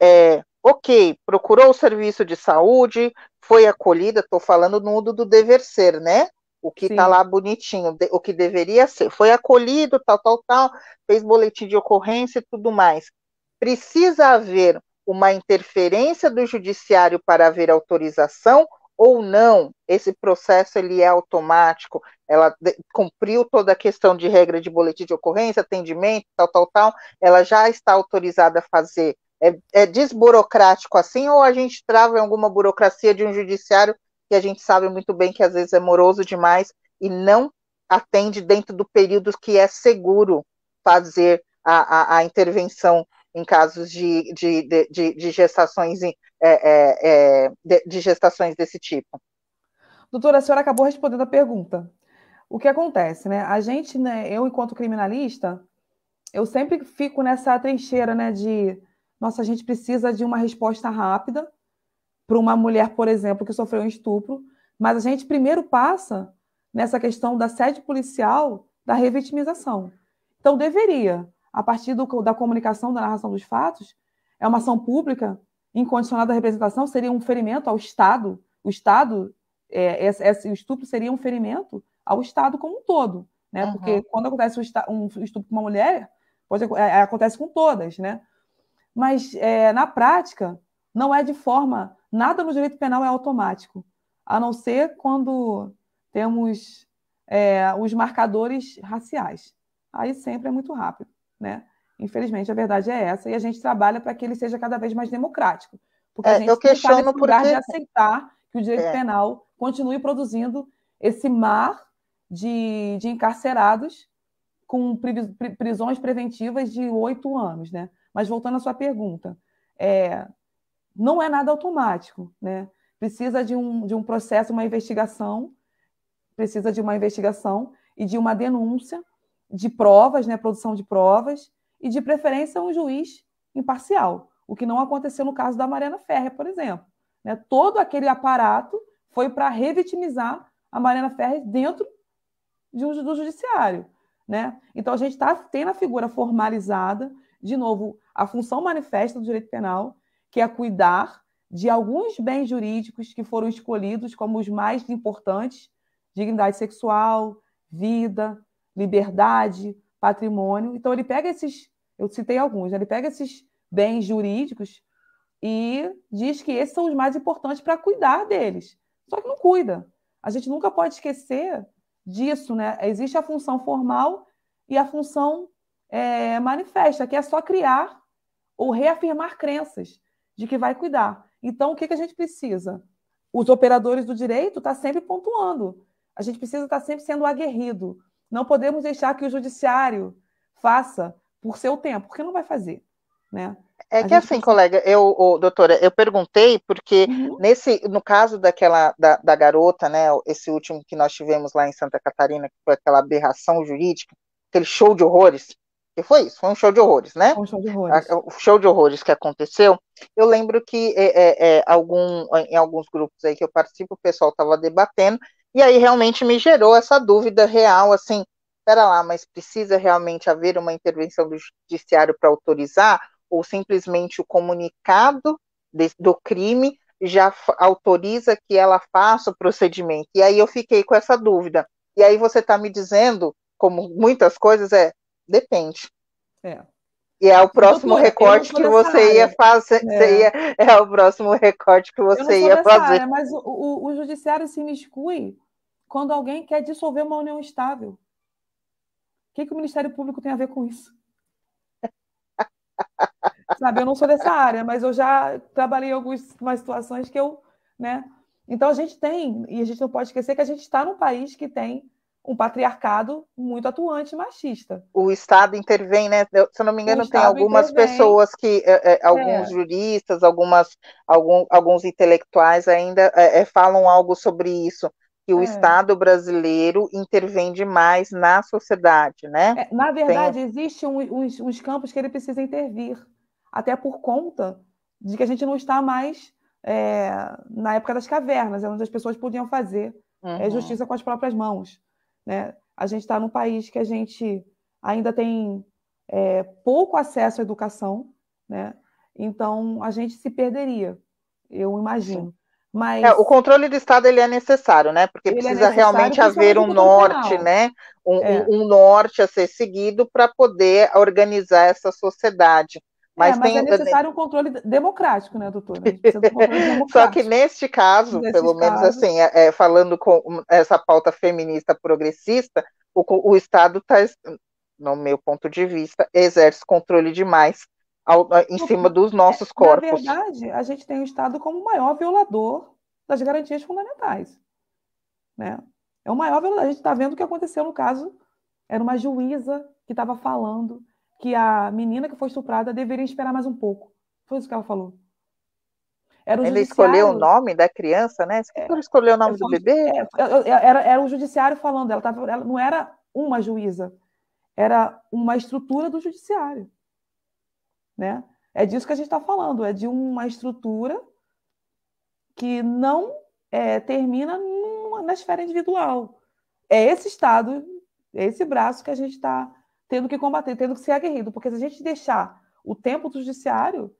É, ok, procurou o serviço de saúde, foi acolhida, estou falando no do dever ser, né? o que está lá bonitinho, o que deveria ser. Foi acolhido, tal, tal, tal, fez boletim de ocorrência e tudo mais. Precisa haver uma interferência do judiciário para haver autorização ou não? Esse processo ele é automático? Ela cumpriu toda a questão de regra de boletim de ocorrência, atendimento, tal, tal, tal. Ela já está autorizada a fazer. É, é desburocrático assim ou a gente trava em alguma burocracia de um judiciário que a gente sabe muito bem que às vezes é moroso demais e não atende dentro do período que é seguro fazer a, a, a intervenção em casos de, de, de, de, de gestações é, é, é, de, de gestações desse tipo. Doutora, a senhora acabou respondendo a pergunta. O que acontece, né? A gente, né, eu enquanto criminalista, eu sempre fico nessa trincheira, né, de nossa, a gente precisa de uma resposta rápida, para uma mulher, por exemplo, que sofreu um estupro, mas a gente primeiro passa nessa questão da sede policial da revitimização. Então, deveria, a partir do, da comunicação, da narração dos fatos, é uma ação pública incondicionada à representação, seria um ferimento ao Estado. O Estado, é, esse, esse, o estupro seria um ferimento ao Estado como um todo. Né? Uhum. Porque quando acontece um, estupro com uma mulher, pode, é, é, acontece com todas. Né? Mas, é, na prática, não é de forma Nada no direito penal é automático, a não ser quando temos é, os marcadores raciais. Aí sempre é muito rápido, né? Infelizmente, a verdade é essa, e a gente trabalha para que ele seja cada vez mais democrático. Porque é, a gente eu questiono tá lugar porque... de aceitar que o direito é. penal continue produzindo esse mar de, de encarcerados com prisões preventivas de oito anos, né? Mas voltando à sua pergunta, é, não é nada automático, né? Precisa de um, de um processo, uma investigação, precisa de uma investigação e de uma denúncia, de provas, né, produção de provas, e de preferência um juiz imparcial, o que não aconteceu no caso da Mariana Ferrer, por exemplo. Né? Todo aquele aparato foi para revitimizar a Mariana Ferrer dentro de um, do judiciário. Né? Então, a gente está tem na figura formalizada, de novo, a função manifesta do direito penal, que é cuidar de alguns bens jurídicos que foram escolhidos como os mais importantes: dignidade sexual, vida, liberdade, patrimônio. Então, ele pega esses, eu citei alguns, né? ele pega esses bens jurídicos e diz que esses são os mais importantes para cuidar deles. Só que não cuida. A gente nunca pode esquecer disso, né? Existe a função formal e a função é, manifesta, que é só criar ou reafirmar crenças de que vai cuidar. Então, o que, que a gente precisa? Os operadores do direito estão tá sempre pontuando. A gente precisa estar tá sempre sendo aguerrido. Não podemos deixar que o judiciário faça por seu tempo, porque não vai fazer. Né? É a que assim, colega, eu, doutora, eu perguntei porque uhum. nesse, no caso daquela da, da, garota, né, esse último que nós tivemos lá em Santa Catarina, que foi aquela aberração jurídica, aquele show de horrores, porque foi isso, foi um show de horrores, né? Um show de horrores. O show de horrores que aconteceu. Eu lembro que é, é, é algum, em alguns grupos aí que eu participo, o pessoal estava debatendo, e aí realmente me gerou essa dúvida real, assim, espera lá, mas precisa realmente haver uma intervenção do judiciário para autorizar, ou simplesmente o comunicado de, do crime já autoriza que ela faça o procedimento? E aí eu fiquei com essa dúvida. E aí você está me dizendo, como muitas coisas, é Depende. É. E é o próximo recorte que você ia fazer. É. é. o próximo recorte que você ia fazer. Área, mas o, o, o, judiciário se miscui quando alguém quer dissolver uma união estável. O que, que o Ministério Público tem a ver com isso? Sabe, eu não sou dessa área, mas eu já trabalhei em algumas situações que eu. Né? Então a gente tem, e a gente não pode esquecer que a gente está num país que tem um patriarcado muito atuante machista. O Estado intervém, né? Se eu não me engano, tem algumas intervém. pessoas que, é, é, alguns é. juristas, algumas, algum, alguns intelectuais ainda é, é, falam algo sobre isso, que o é. Estado brasileiro intervém demais na sociedade, né? na verdade, tem... existem uns, uns campos que ele precisa intervir, até por conta de que a gente não está mais é, na época das cavernas, onde as pessoas podiam fazer uhum. é, justiça com as próprias mãos. Né? A gente está num país que a gente ainda tem é, pouco acesso à educação, né? então a gente se perderia, eu imagino. Mas... É, o controle do Estado ele é necessário, né? Porque é precisa é realmente haver um norte, né? Um, é. um, norte a ser seguido para poder organizar essa sociedade. Mas, é, mas é tem... é necessário um controle democrático, né, doutora? Um controle Só que neste caso, neste pelo caso... menos assim, é, é, falando com essa pauta feminista progressista, o, o Estado está, no meu ponto de vista, exerce controle demais ao, em cima dos nossos é, corpos. Na verdade, a gente tem o Estado como o maior violador das garantias fundamentais. Né? É o maior violador. A gente está vendo o que aconteceu no caso, era uma juíza que estava falando que a menina que foi estuprada deveria esperar mais um pouco. Foi isso que ela falou. Era o Ele escolheu o nome da criança, né? Por escolheu o nome do é, bebê? É, é, era, era o judiciário falando, ela, tava, ela não era uma juíza, era uma estrutura do judiciário. Né? É disso que a gente está falando, é de uma estrutura que não é, termina numa, na esfera individual. É esse Estado, é esse braço que a gente está tendo que combater, tendo que ser aguerrido. Porque se a gente deixar o tempo do judiciário,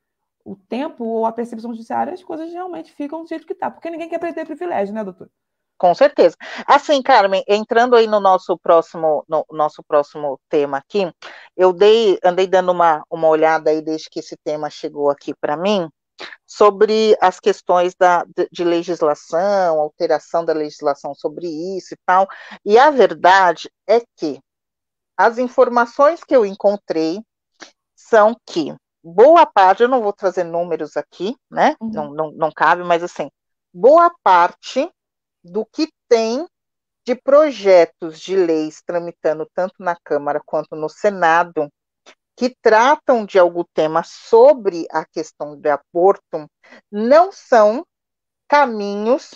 o tempo ou a percepção judiciária, as coisas realmente ficam do jeito que está. Porque ninguém quer perder privilégio, né, doutor? Com certeza. Assim, Carmen, entrando aí no nosso próximo, no nosso próximo tema aqui, eu dei, andei dando uma, uma olhada aí desde que esse tema chegou aqui para mim, sobre as questões da, de legislação, alteração da legislação sobre isso e tal. E a verdade é que as informações que eu encontrei são que boa parte, eu não vou trazer números aqui, né? Uhum. Não, não, não cabe, mas assim, boa parte do que tem de projetos de leis tramitando tanto na Câmara quanto no Senado que tratam de algum tema sobre a questão do aborto não são caminhos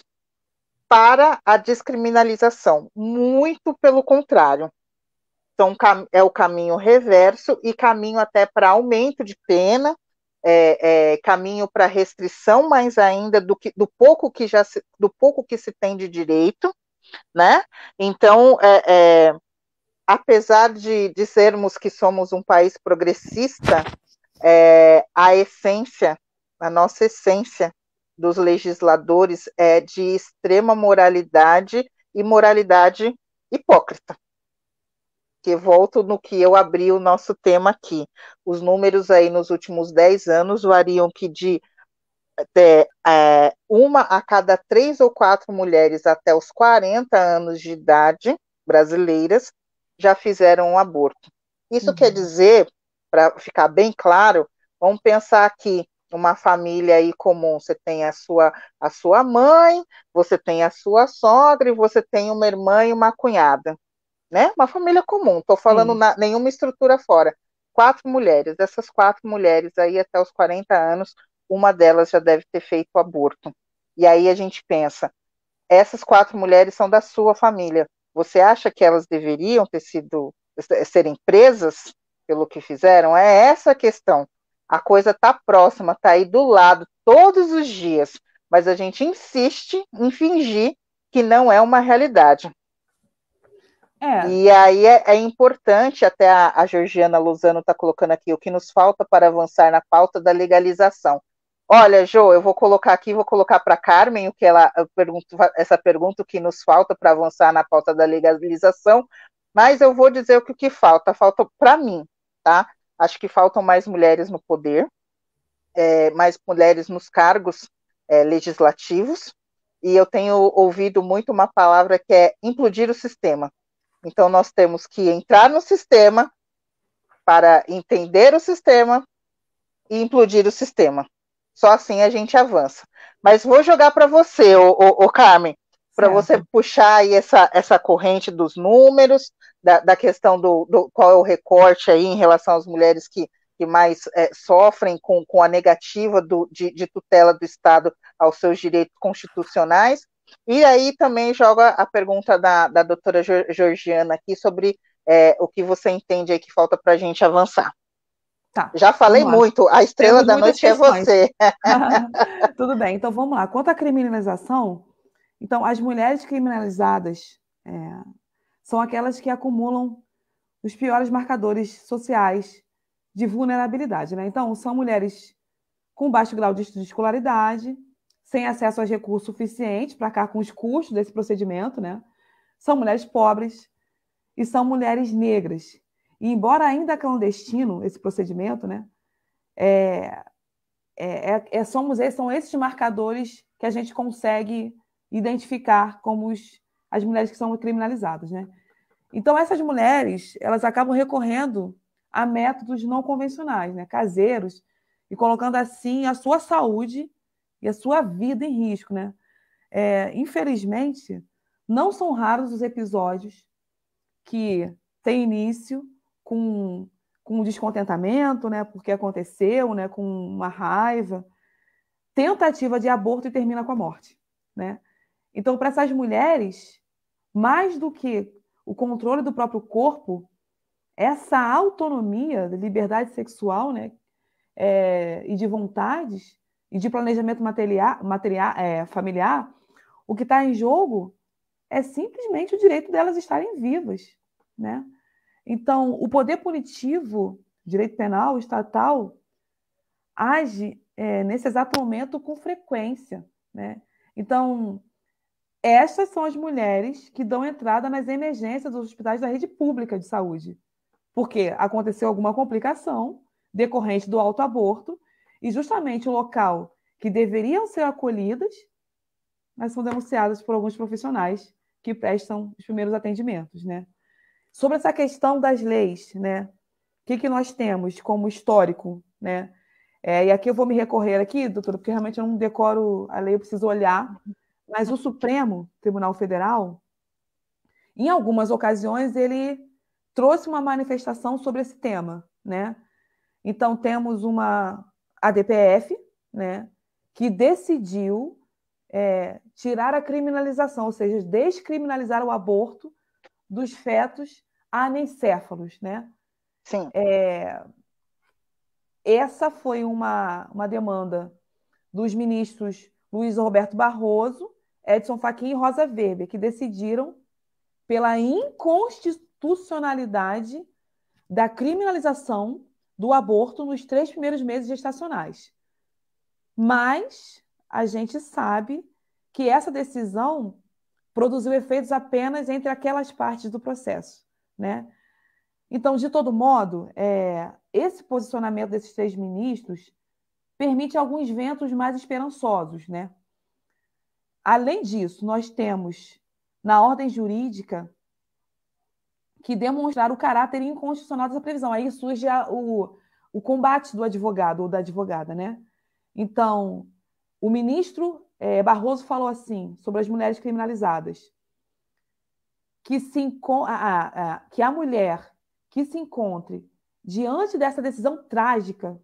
para a descriminalização, muito pelo contrário. Então, é o caminho reverso e caminho até para aumento de pena, é, é, caminho para restrição mais ainda do, que, do pouco que já se, do pouco que se tem de direito, né? Então, é, é apesar de dizermos que somos um país progressista, é, a essência, a nossa essência dos legisladores é de extrema moralidade e moralidade hipócrita que volto no que eu abri o nosso tema aqui. Os números aí nos últimos 10 anos variam que de, de é, é, uma a cada três ou quatro mulheres até os 40 anos de idade brasileiras já fizeram um aborto. Isso uhum. quer dizer, para ficar bem claro, vamos pensar aqui uma família aí comum, você tem a sua a sua mãe, você tem a sua sogra e você tem uma irmã e uma cunhada né? Uma família comum, estou falando na, nenhuma estrutura fora. Quatro mulheres, essas quatro mulheres aí até os 40 anos, uma delas já deve ter feito aborto. E aí a gente pensa, essas quatro mulheres são da sua família. Você acha que elas deveriam ter sido serem presas pelo que fizeram? É essa a questão. A coisa está próxima, está aí do lado todos os dias, mas a gente insiste em fingir que não é uma realidade. É. E aí é, é, importante, até a, a Georgiana Lozano está colocando aqui, o que nos falta para avançar na pauta da legalização. Olha, Jo, eu vou colocar aqui, vou colocar para Carmen o que ela pergunto, essa pergunta o que nos falta para avançar na pauta da legalização, mas eu vou dizer o que, o que falta. Falta para mim, tá? Acho que faltam mais mulheres no poder, é, mais mulheres nos cargos é, legislativos, e eu tenho ouvido muito uma palavra que é implodir o sistema. Então, nós temos que entrar no sistema para entender o sistema e implodir o sistema. Só assim a gente avança. Mas vou jogar para você, o, o, Carmen, para você puxar aí essa, essa corrente dos números, da, da questão do, do, qual é o recorte aí em relação às mulheres que, que mais é, sofrem com, com a negativa do, de, de tutela do Estado aos seus direitos constitucionais e aí também joga a pergunta da, da doutora Georgiana aqui sobre é, o que você entende aí que falta para a gente avançar. Tá, Já falei muito, a estrela Temos da noite é questões. é você. Tudo bem, então vamos lá. Quanto à criminalização, então as mulheres criminalizadas é, são aquelas que acumulam os piores marcadores sociais de vulnerabilidade. Né? Então, são mulheres com baixo grau de escolaridade, sem acesso aos recursos suficientes para cá com os custos desse procedimento, né? São mulheres pobres e são mulheres negras. E embora ainda clandestino esse procedimento, né? É, é, é, é somos, são esses marcadores que a gente consegue identificar como os, as mulheres que são criminalizadas, né? Então essas mulheres elas acabam recorrendo a métodos não convencionais, né? Caseiros e colocando assim a sua saúde e a sua vida em risco, né? É, infelizmente, não são raros os episódios que têm início com, com descontentamento, né? Porque aconteceu, né? Com uma raiva, tentativa de aborto e termina com a morte, né? Então, para essas mulheres, mais do que o controle do próprio corpo, essa autonomia, liberdade sexual, né, é, e de vontades, e de planejamento material, material é, familiar, o que está em jogo é simplesmente o direito delas estarem vivas, né? Então, o poder punitivo, direito penal estatal, age é, nesse exato momento com frequência, né? Então, estas são as mulheres que dão entrada nas emergências dos hospitais da rede pública de saúde, porque aconteceu alguma complicação decorrente do autoaborto e justamente o local que deveriam ser acolhidas, mas são denunciadas por alguns profissionais que prestam os primeiros atendimentos, né? Sobre essa questão das leis, né? O que, que nós temos como histórico, né? É, e aqui eu vou me recorrer aqui, doutora, porque realmente eu não decoro a lei, eu preciso olhar. Mas o Supremo Tribunal Federal, em algumas ocasiões, ele trouxe uma manifestação sobre esse tema, né? Então temos uma a DPF, né, que decidiu é, tirar a criminalização, ou seja, descriminalizar o aborto dos fetos anencéfalos, né? Sim. É, essa foi uma, uma demanda dos ministros Luiz Roberto Barroso, Edson Fachin e Rosa Weber, que decidiram pela inconstitucionalidade da criminalização do aborto nos três primeiros meses gestacionais. Mas a gente sabe que essa decisão produziu efeitos apenas entre aquelas partes do processo, né? Então, de todo modo, é, esse posicionamento desses três ministros permite alguns ventos mais esperançosos, né? Além disso, nós temos na ordem jurídica que demonstrar o caráter inconstitucional dessa previsão. Aí surge a, o, o combate do advogado ou da advogada, né? Então, o ministro é, Barroso falou assim sobre as mulheres criminalizadas: que, se, a, a, que a mulher que se encontre diante dessa decisão trágica,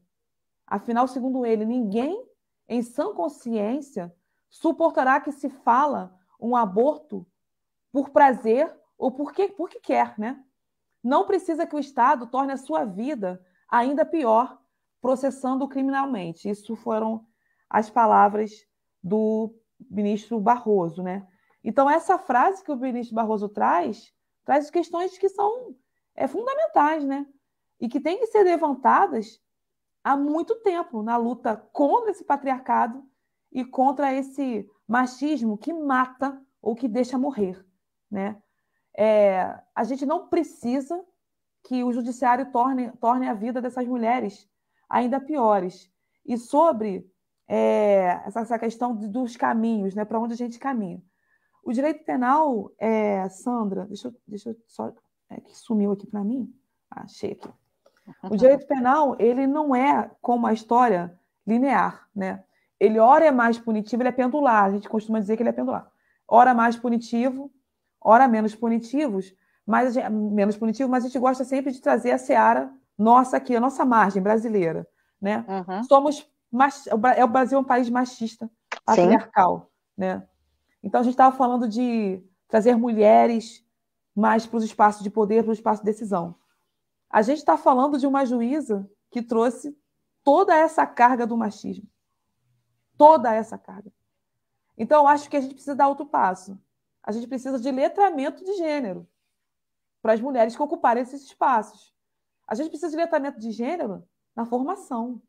afinal, segundo ele, ninguém em sã consciência suportará que se fala um aborto por prazer ou porque, porque quer, né? Não precisa que o Estado torne a sua vida ainda pior processando criminalmente. Isso foram as palavras do ministro Barroso, né? Então essa frase que o ministro Barroso traz traz questões que são é, fundamentais, né? E que têm que ser levantadas há muito tempo na luta contra esse patriarcado e contra esse machismo que mata ou que deixa morrer, né? É, a gente não precisa que o judiciário torne, torne a vida dessas mulheres ainda piores. E sobre é, essa, essa, questão dos caminhos, né, para onde a gente caminha. O direito penal, é, Sandra, deixa eu, deixa eu só. É, que sumiu aqui para mim. Ah, achei aqui. O direito penal, ele não é como a história linear, né? Ele ora é mais punitivo, ele é pendular. A gente costuma dizer que ele é pendular. Ora mais punitivo, ora menos punitivos, mas gente, menos punitivo, mas a gente gosta sempre de trazer a seara nossa aqui, a nossa margem brasileira, né? Uhum. Somos mach... É o Brasil é um país machista, patriarcal, né? Então a gente estava falando de trazer mulheres mais para os espaços de poder, para o espaço de decisão. A gente está falando de uma juíza que trouxe toda essa carga do machismo, toda essa carga. Então eu acho que a gente precisa dar outro passo a gente precisa de letramento de gênero para as mulheres que ocuparem esses espaços. A gente precisa de letramento de gênero na formação.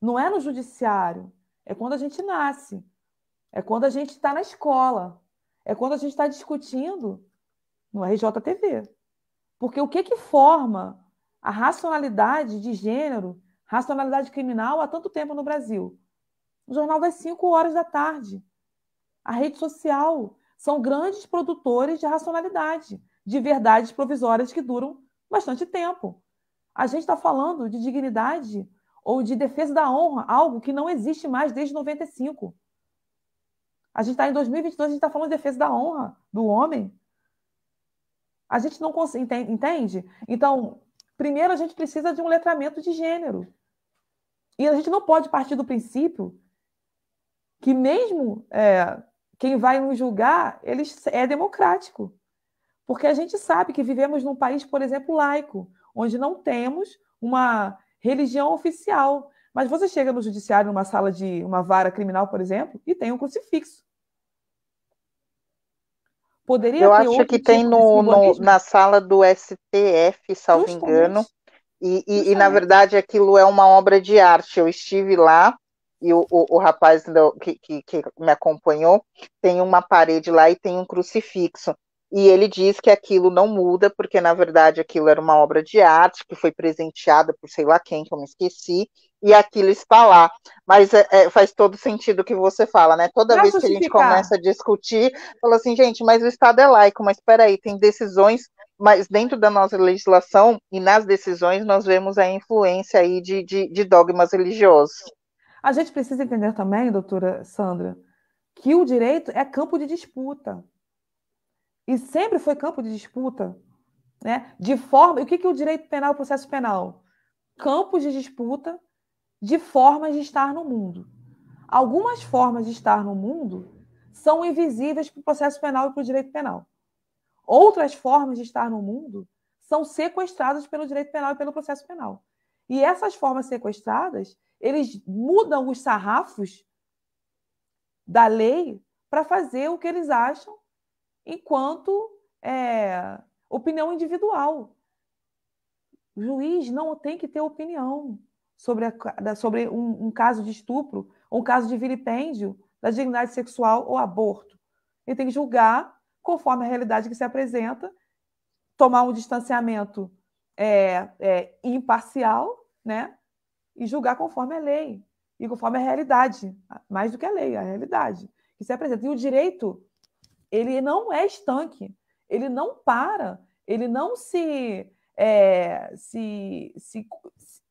Não é no judiciário, é quando a gente nasce, é quando a gente está na escola, é quando a gente está discutindo no RJTV. Porque o que, que forma a racionalidade de gênero, racionalidade criminal há tanto tempo no Brasil? O Jornal das 5 horas da tarde, a rede social, são grandes produtores de racionalidade, de verdades provisórias que duram bastante tempo. A gente está falando de dignidade ou de defesa da honra, algo que não existe mais desde 95. A gente está em 2022, a gente está falando de defesa da honra do homem. A gente não consegue, entende? Então, primeiro a gente precisa de um letramento de gênero. E a gente não pode partir do princípio que mesmo é, quem vai nos julgar eles, é democrático. Porque a gente sabe que vivemos num país, por exemplo, laico, onde não temos uma religião oficial. Mas você chega no judiciário, numa sala de uma vara criminal, por exemplo, e tem um crucifixo. Poderia Eu acho que tem tipo no, no, na sala do STF, salvo engano. E, e, e, na verdade, aquilo é uma obra de arte. Eu estive lá e o, o, o rapaz do, que, que, que me acompanhou tem uma parede lá e tem um crucifixo. E ele diz que aquilo não muda, porque na verdade aquilo era uma obra de arte que foi presenteada por sei lá quem, que eu me esqueci, e aquilo está lá. Mas é, é, faz todo sentido o que você fala, né? Toda pra vez justificar. que a gente começa a discutir, fala assim, gente, mas o Estado é laico, mas espera aí, tem decisões, mas dentro da nossa legislação e nas decisões nós vemos a influência aí de, de, de dogmas religiosos. A gente precisa entender também, doutora Sandra, que o direito é campo de disputa. E sempre foi campo de disputa. Né? De forma. O que, que é o direito penal, o processo penal? Campos de disputa de formas de estar no mundo. Algumas formas de estar no mundo são invisíveis para o processo penal e para o direito penal. Outras formas de estar no mundo são sequestradas pelo direito penal e pelo processo penal. E essas formas sequestradas, eles mudam os sarrafos da lei para fazer o que eles acham enquanto é, opinião individual. O juiz não tem que ter opinião sobre, a, sobre um, um, caso de estupro ou um caso de vilipêndio da dignidade sexual ou aborto. Ele tem que julgar conforme a realidade que se apresenta, tomar um distanciamento é, é, imparcial, né? e julgar conforme a lei e conforme a realidade, mais do que a lei, a realidade que se apresenta. E o direito, ele não é estanque, ele não para, ele não se, é, se, se, se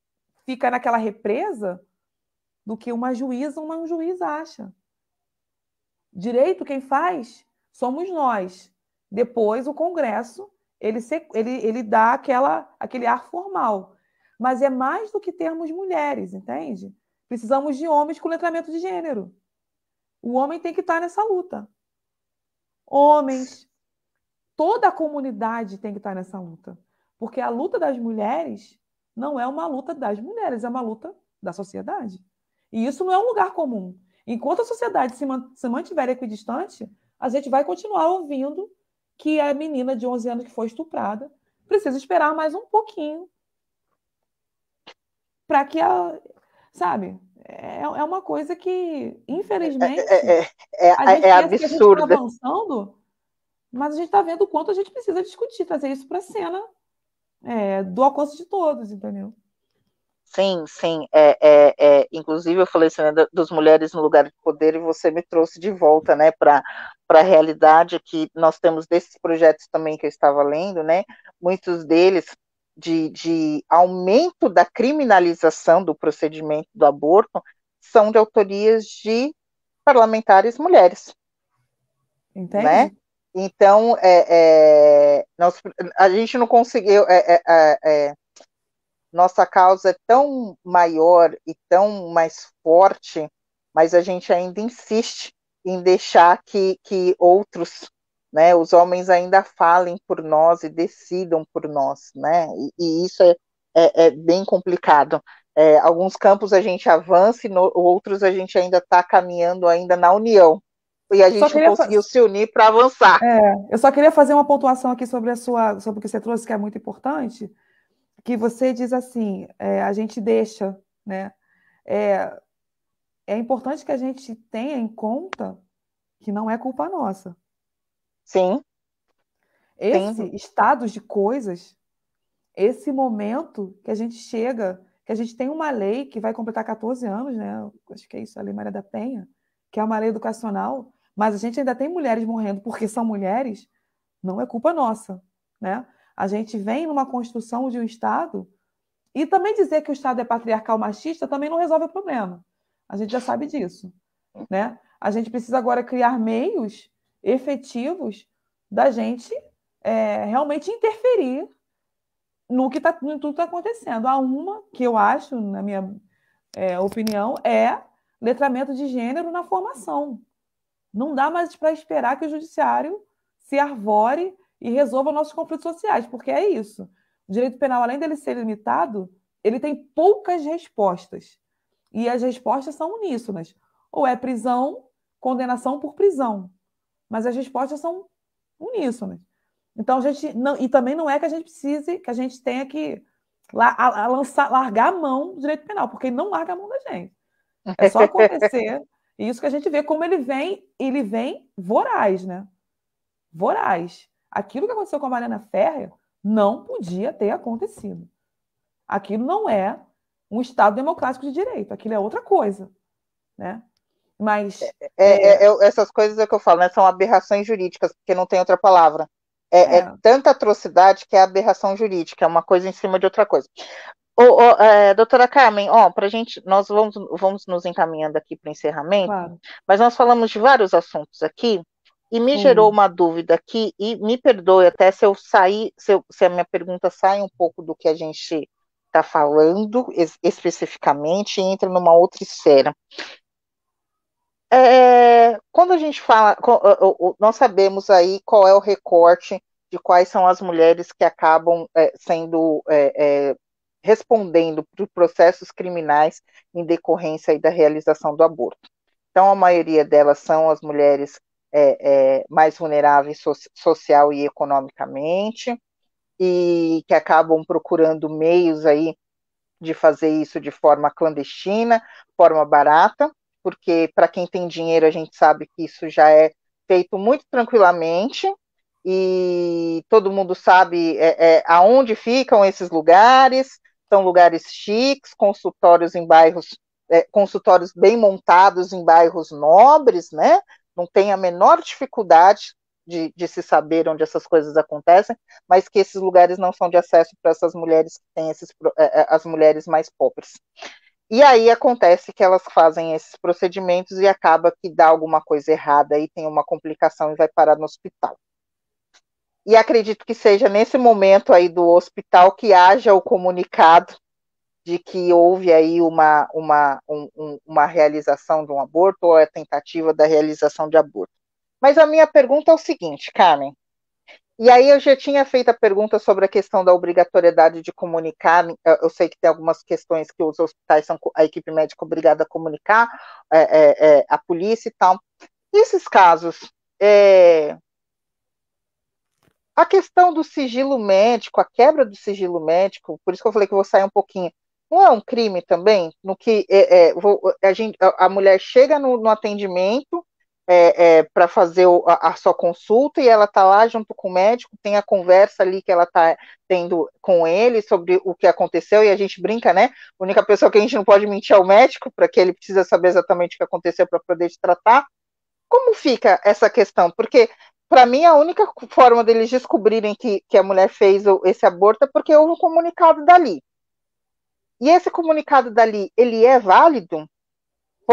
fica naquela represa do que uma juíza ou um juiz acha. Direito quem faz somos nós. Depois o Congresso ele, ele, ele dá aquela, aquele ar formal. Mas é mais do que termos mulheres, entende? Precisamos de homens com letramento de gênero. O homem tem que estar nessa luta. Homens, toda a comunidade tem que estar nessa luta. Porque a luta das mulheres não é uma luta das mulheres, é uma luta da sociedade. E isso não é um lugar comum. Enquanto a sociedade se, mantiver equidistante, a gente vai continuar ouvindo que a menina de 11 anos que foi estuprada precisa esperar mais um pouquinho para que a. Sabe? É, é uma coisa que, infelizmente. É, é, é, é absurda. É a gente tá avançando, mas a gente está vendo o quanto a gente precisa discutir, trazer isso para a cena é, do alcance de todos, entendeu? Sim, sim. É, é, é, Inclusive, eu falei assim, né, dos mulheres no lugar de poder, e você me trouxe de volta né, para a realidade que nós temos desses projetos também que eu estava lendo, né? Muitos deles de, de aumento da criminalização do procedimento do aborto são de autorias de parlamentares mulheres. Né? Entendi. Né? Então, é, é, nós, a gente não conseguiu. É, é, é, é, nossa causa é tão maior e tão mais forte, mas a gente ainda insiste em deixar que, que outros né? Os homens ainda falem por nós e decidam por nós, né? E, e isso é, é, é, bem complicado. É, alguns campos a gente avança e no, outros a gente ainda está caminhando ainda na união. E a gente conseguiu fa... se unir para avançar. É, eu só queria fazer uma pontuação aqui sobre a sua, sobre o que você trouxe, que é muito importante, que você diz assim, é, a gente deixa, né? É, é importante que a gente tenha em conta que não é culpa nossa. Sim. Esse Sim. estados de coisas, esse momento que a gente chega, que a gente tem uma lei que vai completar 14 anos, né? Acho que é isso, a Lei Maria da Penha, que é uma lei educacional, mas a gente ainda tem mulheres morrendo porque são mulheres, não é culpa nossa, né? A gente vem numa construção de um Estado e também dizer que o Estado é patriarcal machista também não resolve o problema. A gente já sabe disso, né? A gente precisa agora criar meios efetivos da gente é, realmente interferir no que está no tudo está acontecendo. A uma, que eu acho, na minha é, opinião, é letramento de gênero na formação. Não dá mais para esperar que o judiciário se arvore e resolva nossos conflitos sociais, porque é isso. O direito penal, além dele ser limitado, ele tem poucas respostas. E as respostas são uníssonas. Ou é prisão, condenação por prisão mas as respostas são uníssonas. Então a gente não, e também não é que a gente precise, que a gente tenha que la, a, a lançar, largar a mão do direito penal, porque ele não larga a mão da gente. É só acontecer. e isso que a gente vê como ele vem, ele vem voraz, né? Voraz. Aquilo que aconteceu com a Mariana Ferreira não podia ter acontecido. Aquilo não é um Estado democrático de direito, aquilo é outra coisa, né? Mas. É, é... é. é essas coisas é que eu falo, né? São aberrações jurídicas, porque não tem outra palavra. É, é, é, tanta atrocidade que é aberração jurídica, é uma coisa em cima de outra coisa. Ô, ô, é, doutora Carmen, ó, pra gente, nós vamos, vamos nos encaminhando aqui para o encerramento, claro. mas nós falamos de vários assuntos aqui, e me Sim. gerou uma dúvida aqui, e me perdoe até se eu sair, se, eu, se a minha pergunta sai um pouco do que a gente está falando es especificamente e entra numa outra esfera. É, quando a gente fala, nós sabemos aí qual é o recorte de quais são as mulheres que acabam é, sendo é, é respondendo por processos criminais em decorrência da realização do aborto. Então, a maioria delas são as mulheres é, é, mais vulneráveis so social e economicamente e que acabam procurando meios aí de fazer isso de forma clandestina, forma barata porque para quem tem dinheiro a gente sabe que isso já é feito muito tranquilamente e todo mundo sabe é, é, aonde ficam esses lugares, são lugares chiques, consultórios em bairros, é, consultórios bem montados em bairros nobres, né? Não tem a menor dificuldade de, de, se saber onde essas coisas acontecem, mas que esses lugares não são de acesso para essas mulheres que têm esses é, é, as mulheres mais pobres. E aí acontece que elas fazem esses procedimentos e acaba que dá alguma coisa errada e tem uma complicação e vai parar no hospital. E acredito que seja nesse momento aí do hospital que haja o comunicado de que houve aí uma, uma, um, uma realização de um aborto ou a tentativa da realização de aborto. Mas a minha pergunta é o seguinte, Carmen. E aí eu já tinha feito a pergunta sobre a questão da obrigatoriedade de comunicar. Eu sei que tem algumas questões que os hospitais são a equipe médica é obrigada a comunicar, é, é, é, a polícia e tal. Nesses casos, é, a questão do sigilo médico, a quebra do sigilo médico, por isso que eu falei que eu vou sair um pouquinho. Não é um crime também, no que é, é, vou, a, gente, a, mulher chega no, no atendimento, é, é, para fazer a, a, sua consulta e ela está lá junto com o médico, tem a conversa ali que ela está tendo com ele sobre o que aconteceu e a gente brinca, né? A única pessoa que a gente não pode mentir é o médico, para que ele precisa saber exatamente o que aconteceu para poder te tratar. Como fica essa questão? Porque para mim a única forma deles descobrirem que, que a mulher fez esse aborto é porque houve um comunicado dali. E esse comunicado dali, ele é válido?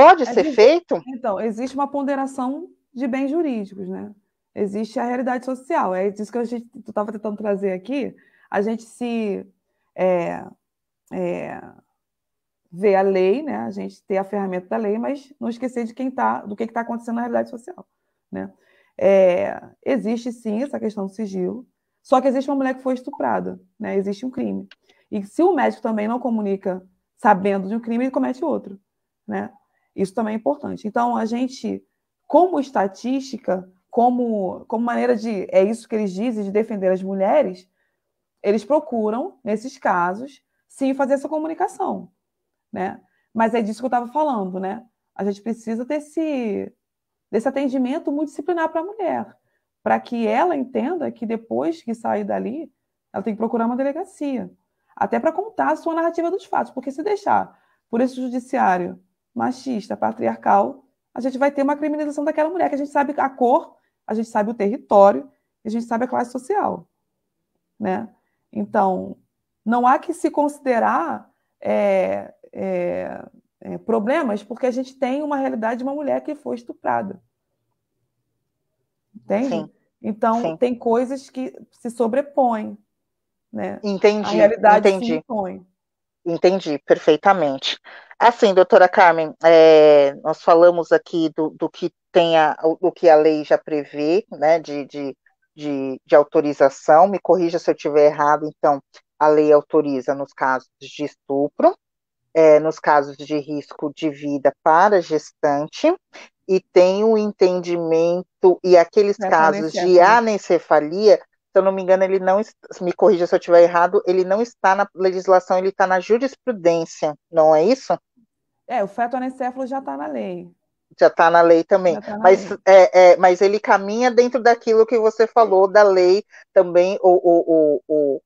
pode é ser de... feito? Então, existe uma ponderação de bens jurídicos, né? Existe a realidade social. É disso que a gente estava tentando trazer aqui. A gente se é, é, vê a lei, né? A gente ter a ferramenta da lei, mas não esquecer de quem tá, do que está acontecendo na realidade social, né? É, existe sim essa questão do sigilo, só que existe uma mulher que foi estuprada, né? Existe um crime. E se o médico também não comunica sabendo de um crime, ele comete outro, né? Isso também é importante. Então, a gente, como estatística, como, como maneira de. É isso que eles dizem, de defender as mulheres, eles procuram, nesses casos, sim fazer essa comunicação. Né? Mas é disso que eu estava falando, né? A gente precisa desse, desse atendimento multidisciplinar para a mulher, para que ela entenda que depois que sair dali, ela tem que procurar uma delegacia, até para contar a sua narrativa dos fatos, porque se deixar por esse judiciário machista, patriarcal, a gente vai ter uma criminalização daquela mulher, que a gente sabe a cor, a gente sabe o território, a gente sabe a classe social. Né? Então, não há que se considerar é, é, é, problemas porque a gente tem uma realidade de uma mulher que foi estuprada. Entende? Sim. Então, Sim. tem coisas que se sobrepõem. Né? Entendi. A realidade entendi. se impõe. Entendi perfeitamente. Assim, doutora Carmen, é, nós falamos aqui do, do que tem a, do que a lei já prevê, né, de, de, de, de autorização. Me corrija se eu estiver errado, então, a lei autoriza nos casos de estupro, é, nos casos de risco de vida para gestante, e tem o um entendimento, e aqueles casos de né? anencefalia, se eu não me engano, ele não, me corrija se eu estiver errado, ele não está na legislação, ele está na jurisprudência, não é isso? É, o feto anencefalo já está na lei. Já está na lei também. Tá na mas, lei. É, é, mas ele caminha dentro daquilo que você falou da lei também, o, o, o, o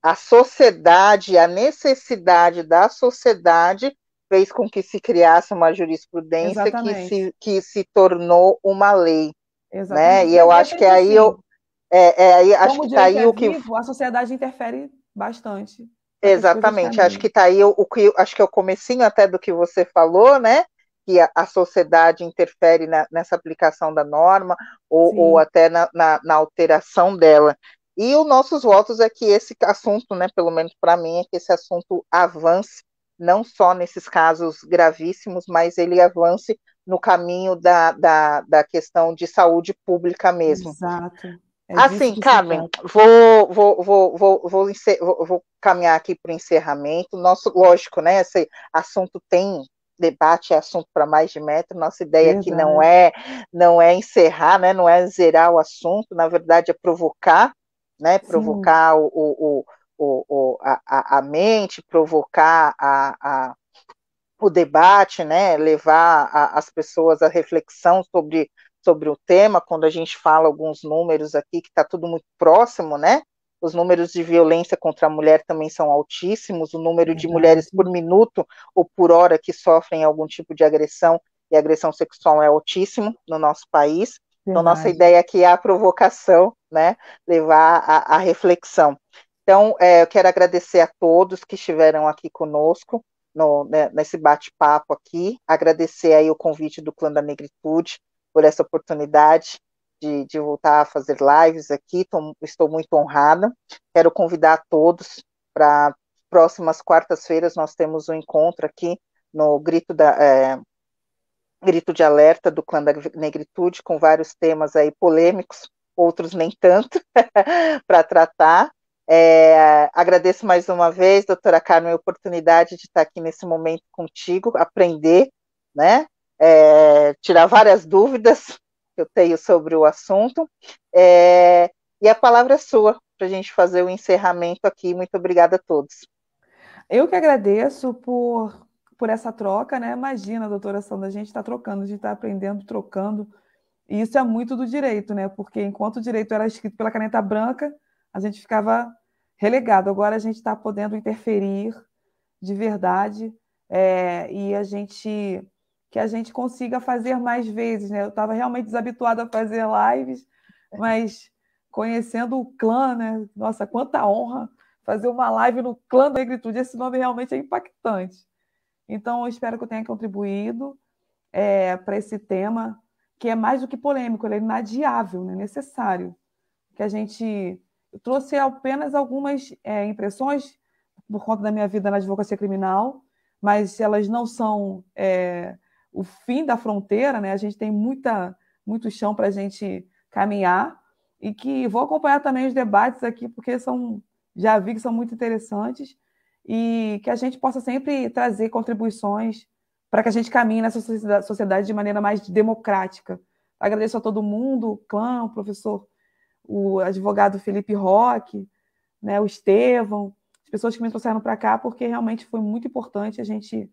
a sociedade, a necessidade da sociedade fez com que se criasse uma jurisprudência que se, que se tornou uma lei. Né? Exatamente. Né? E eu é acho que aí eu. Assim. É, é, aí, acho que tá aí é o que. Vivo, a sociedade interfere bastante. Exatamente, acho que está aí o, o que acho que é o comecinho até do que você falou, né? Que a, a sociedade interfere na, nessa aplicação da norma ou, ou até na, na, na, alteração dela. E os nossos votos é que esse assunto, né, pelo menos para mim, é que esse assunto avance, não só nesses casos gravíssimos, mas ele avance no caminho da, da, da questão de saúde pública mesmo. Exato. É assim, Carmen, vou, vou, vou, vou, vou, encer, vou, vou caminhar aqui para o encerramento. Nosso, lógico, né? Esse assunto tem debate, é assunto para mais de metro. Nossa ideia aqui não é, não é encerrar, né? Não é zerar o assunto. Na verdade, é provocar, né? Provocar Sim. o, o, o, a, a mente, provocar a, a o debate, né? Levar a, as pessoas à reflexão sobre sobre o tema, quando a gente fala alguns números aqui, que está tudo muito próximo, né? Os números de violência contra a mulher também são altíssimos, o número de mulheres por minuto ou por hora que sofrem algum tipo de agressão e agressão sexual é altíssimo no nosso país. Então, nossa ideia aqui é a provocação, né? Levar a, a reflexão. Então, é, eu quero agradecer a todos que estiveram aqui conosco no, né, nesse bate-papo aqui, agradecer aí o convite do Clã da Negritude por essa oportunidade de, de voltar a fazer lives aqui. Tô, estou muito honrada. Quero convidar todos para próximas quartas-feiras nós temos um encontro aqui no Grito da. É, grito de alerta do clã da negritude com vários temas aí polêmicos, outros nem tanto para tratar. É, agradeço mais uma vez, doutora Carmen, a oportunidade de estar aqui nesse momento contigo, aprender, né? é, tirar várias dúvidas que eu tenho sobre o assunto. É, e a palavra é sua para a gente fazer o encerramento aqui. Muito obrigada a todos. Eu que agradeço por, por essa troca, né? Imagina, doutora Sandra, a gente está trocando, a gente está aprendendo, trocando. E isso é muito do direito, né? Porque enquanto o direito era escrito pela caneta branca, a gente ficava relegado. Agora a gente está podendo interferir de verdade é, e a gente que a gente consiga fazer mais vezes, né? Eu estava realmente desabituada a fazer lives, mas conhecendo o clã, né? Nossa, quanta honra fazer uma live no clã da negritude. Esse nome realmente é impactante. Então, eu espero que eu tenha contribuído é, para esse tema, que é mais do que polêmico, ele é inadiável, né? necessário. Que a gente eu trouxe apenas algumas é, impressões por conta da minha vida na advocacia criminal, mas elas não são é, o fim da fronteira, né? A gente tem muita, muito chão para a gente caminhar e que vou acompanhar também os debates aqui, porque são já vi que são muito interessantes e que a gente possa sempre trazer contribuições para que a gente caminhe nessa sociedade de maneira mais democrática. Agradeço a todo mundo, o clã, o professor, o advogado Felipe Roque, né, o Estevão, as pessoas que me trouxeram para cá, porque realmente foi muito importante a gente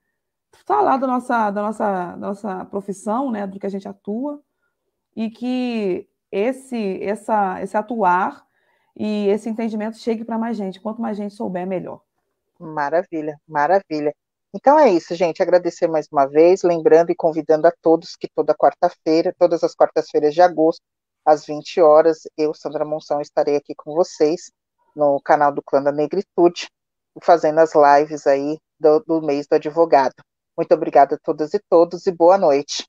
falar da nossa, da nossa, da nossa profissão, né, do que a gente atua, e que esse, essa, esse atuar e esse entendimento chegue para mais gente. Quanto mais gente souber, melhor. Maravilha, maravilha. Então é isso, gente. Agradecer mais uma vez, lembrando e convidando a todos que toda quarta-feira, todas as quartas-feiras de agosto, às 20 horas, eu, Sandra Monção, estarei aqui com vocês no canal do Clã da Negritude, fazendo as lives aí do, do mês do advogado. Muito obrigada a todas e todos e boa noite.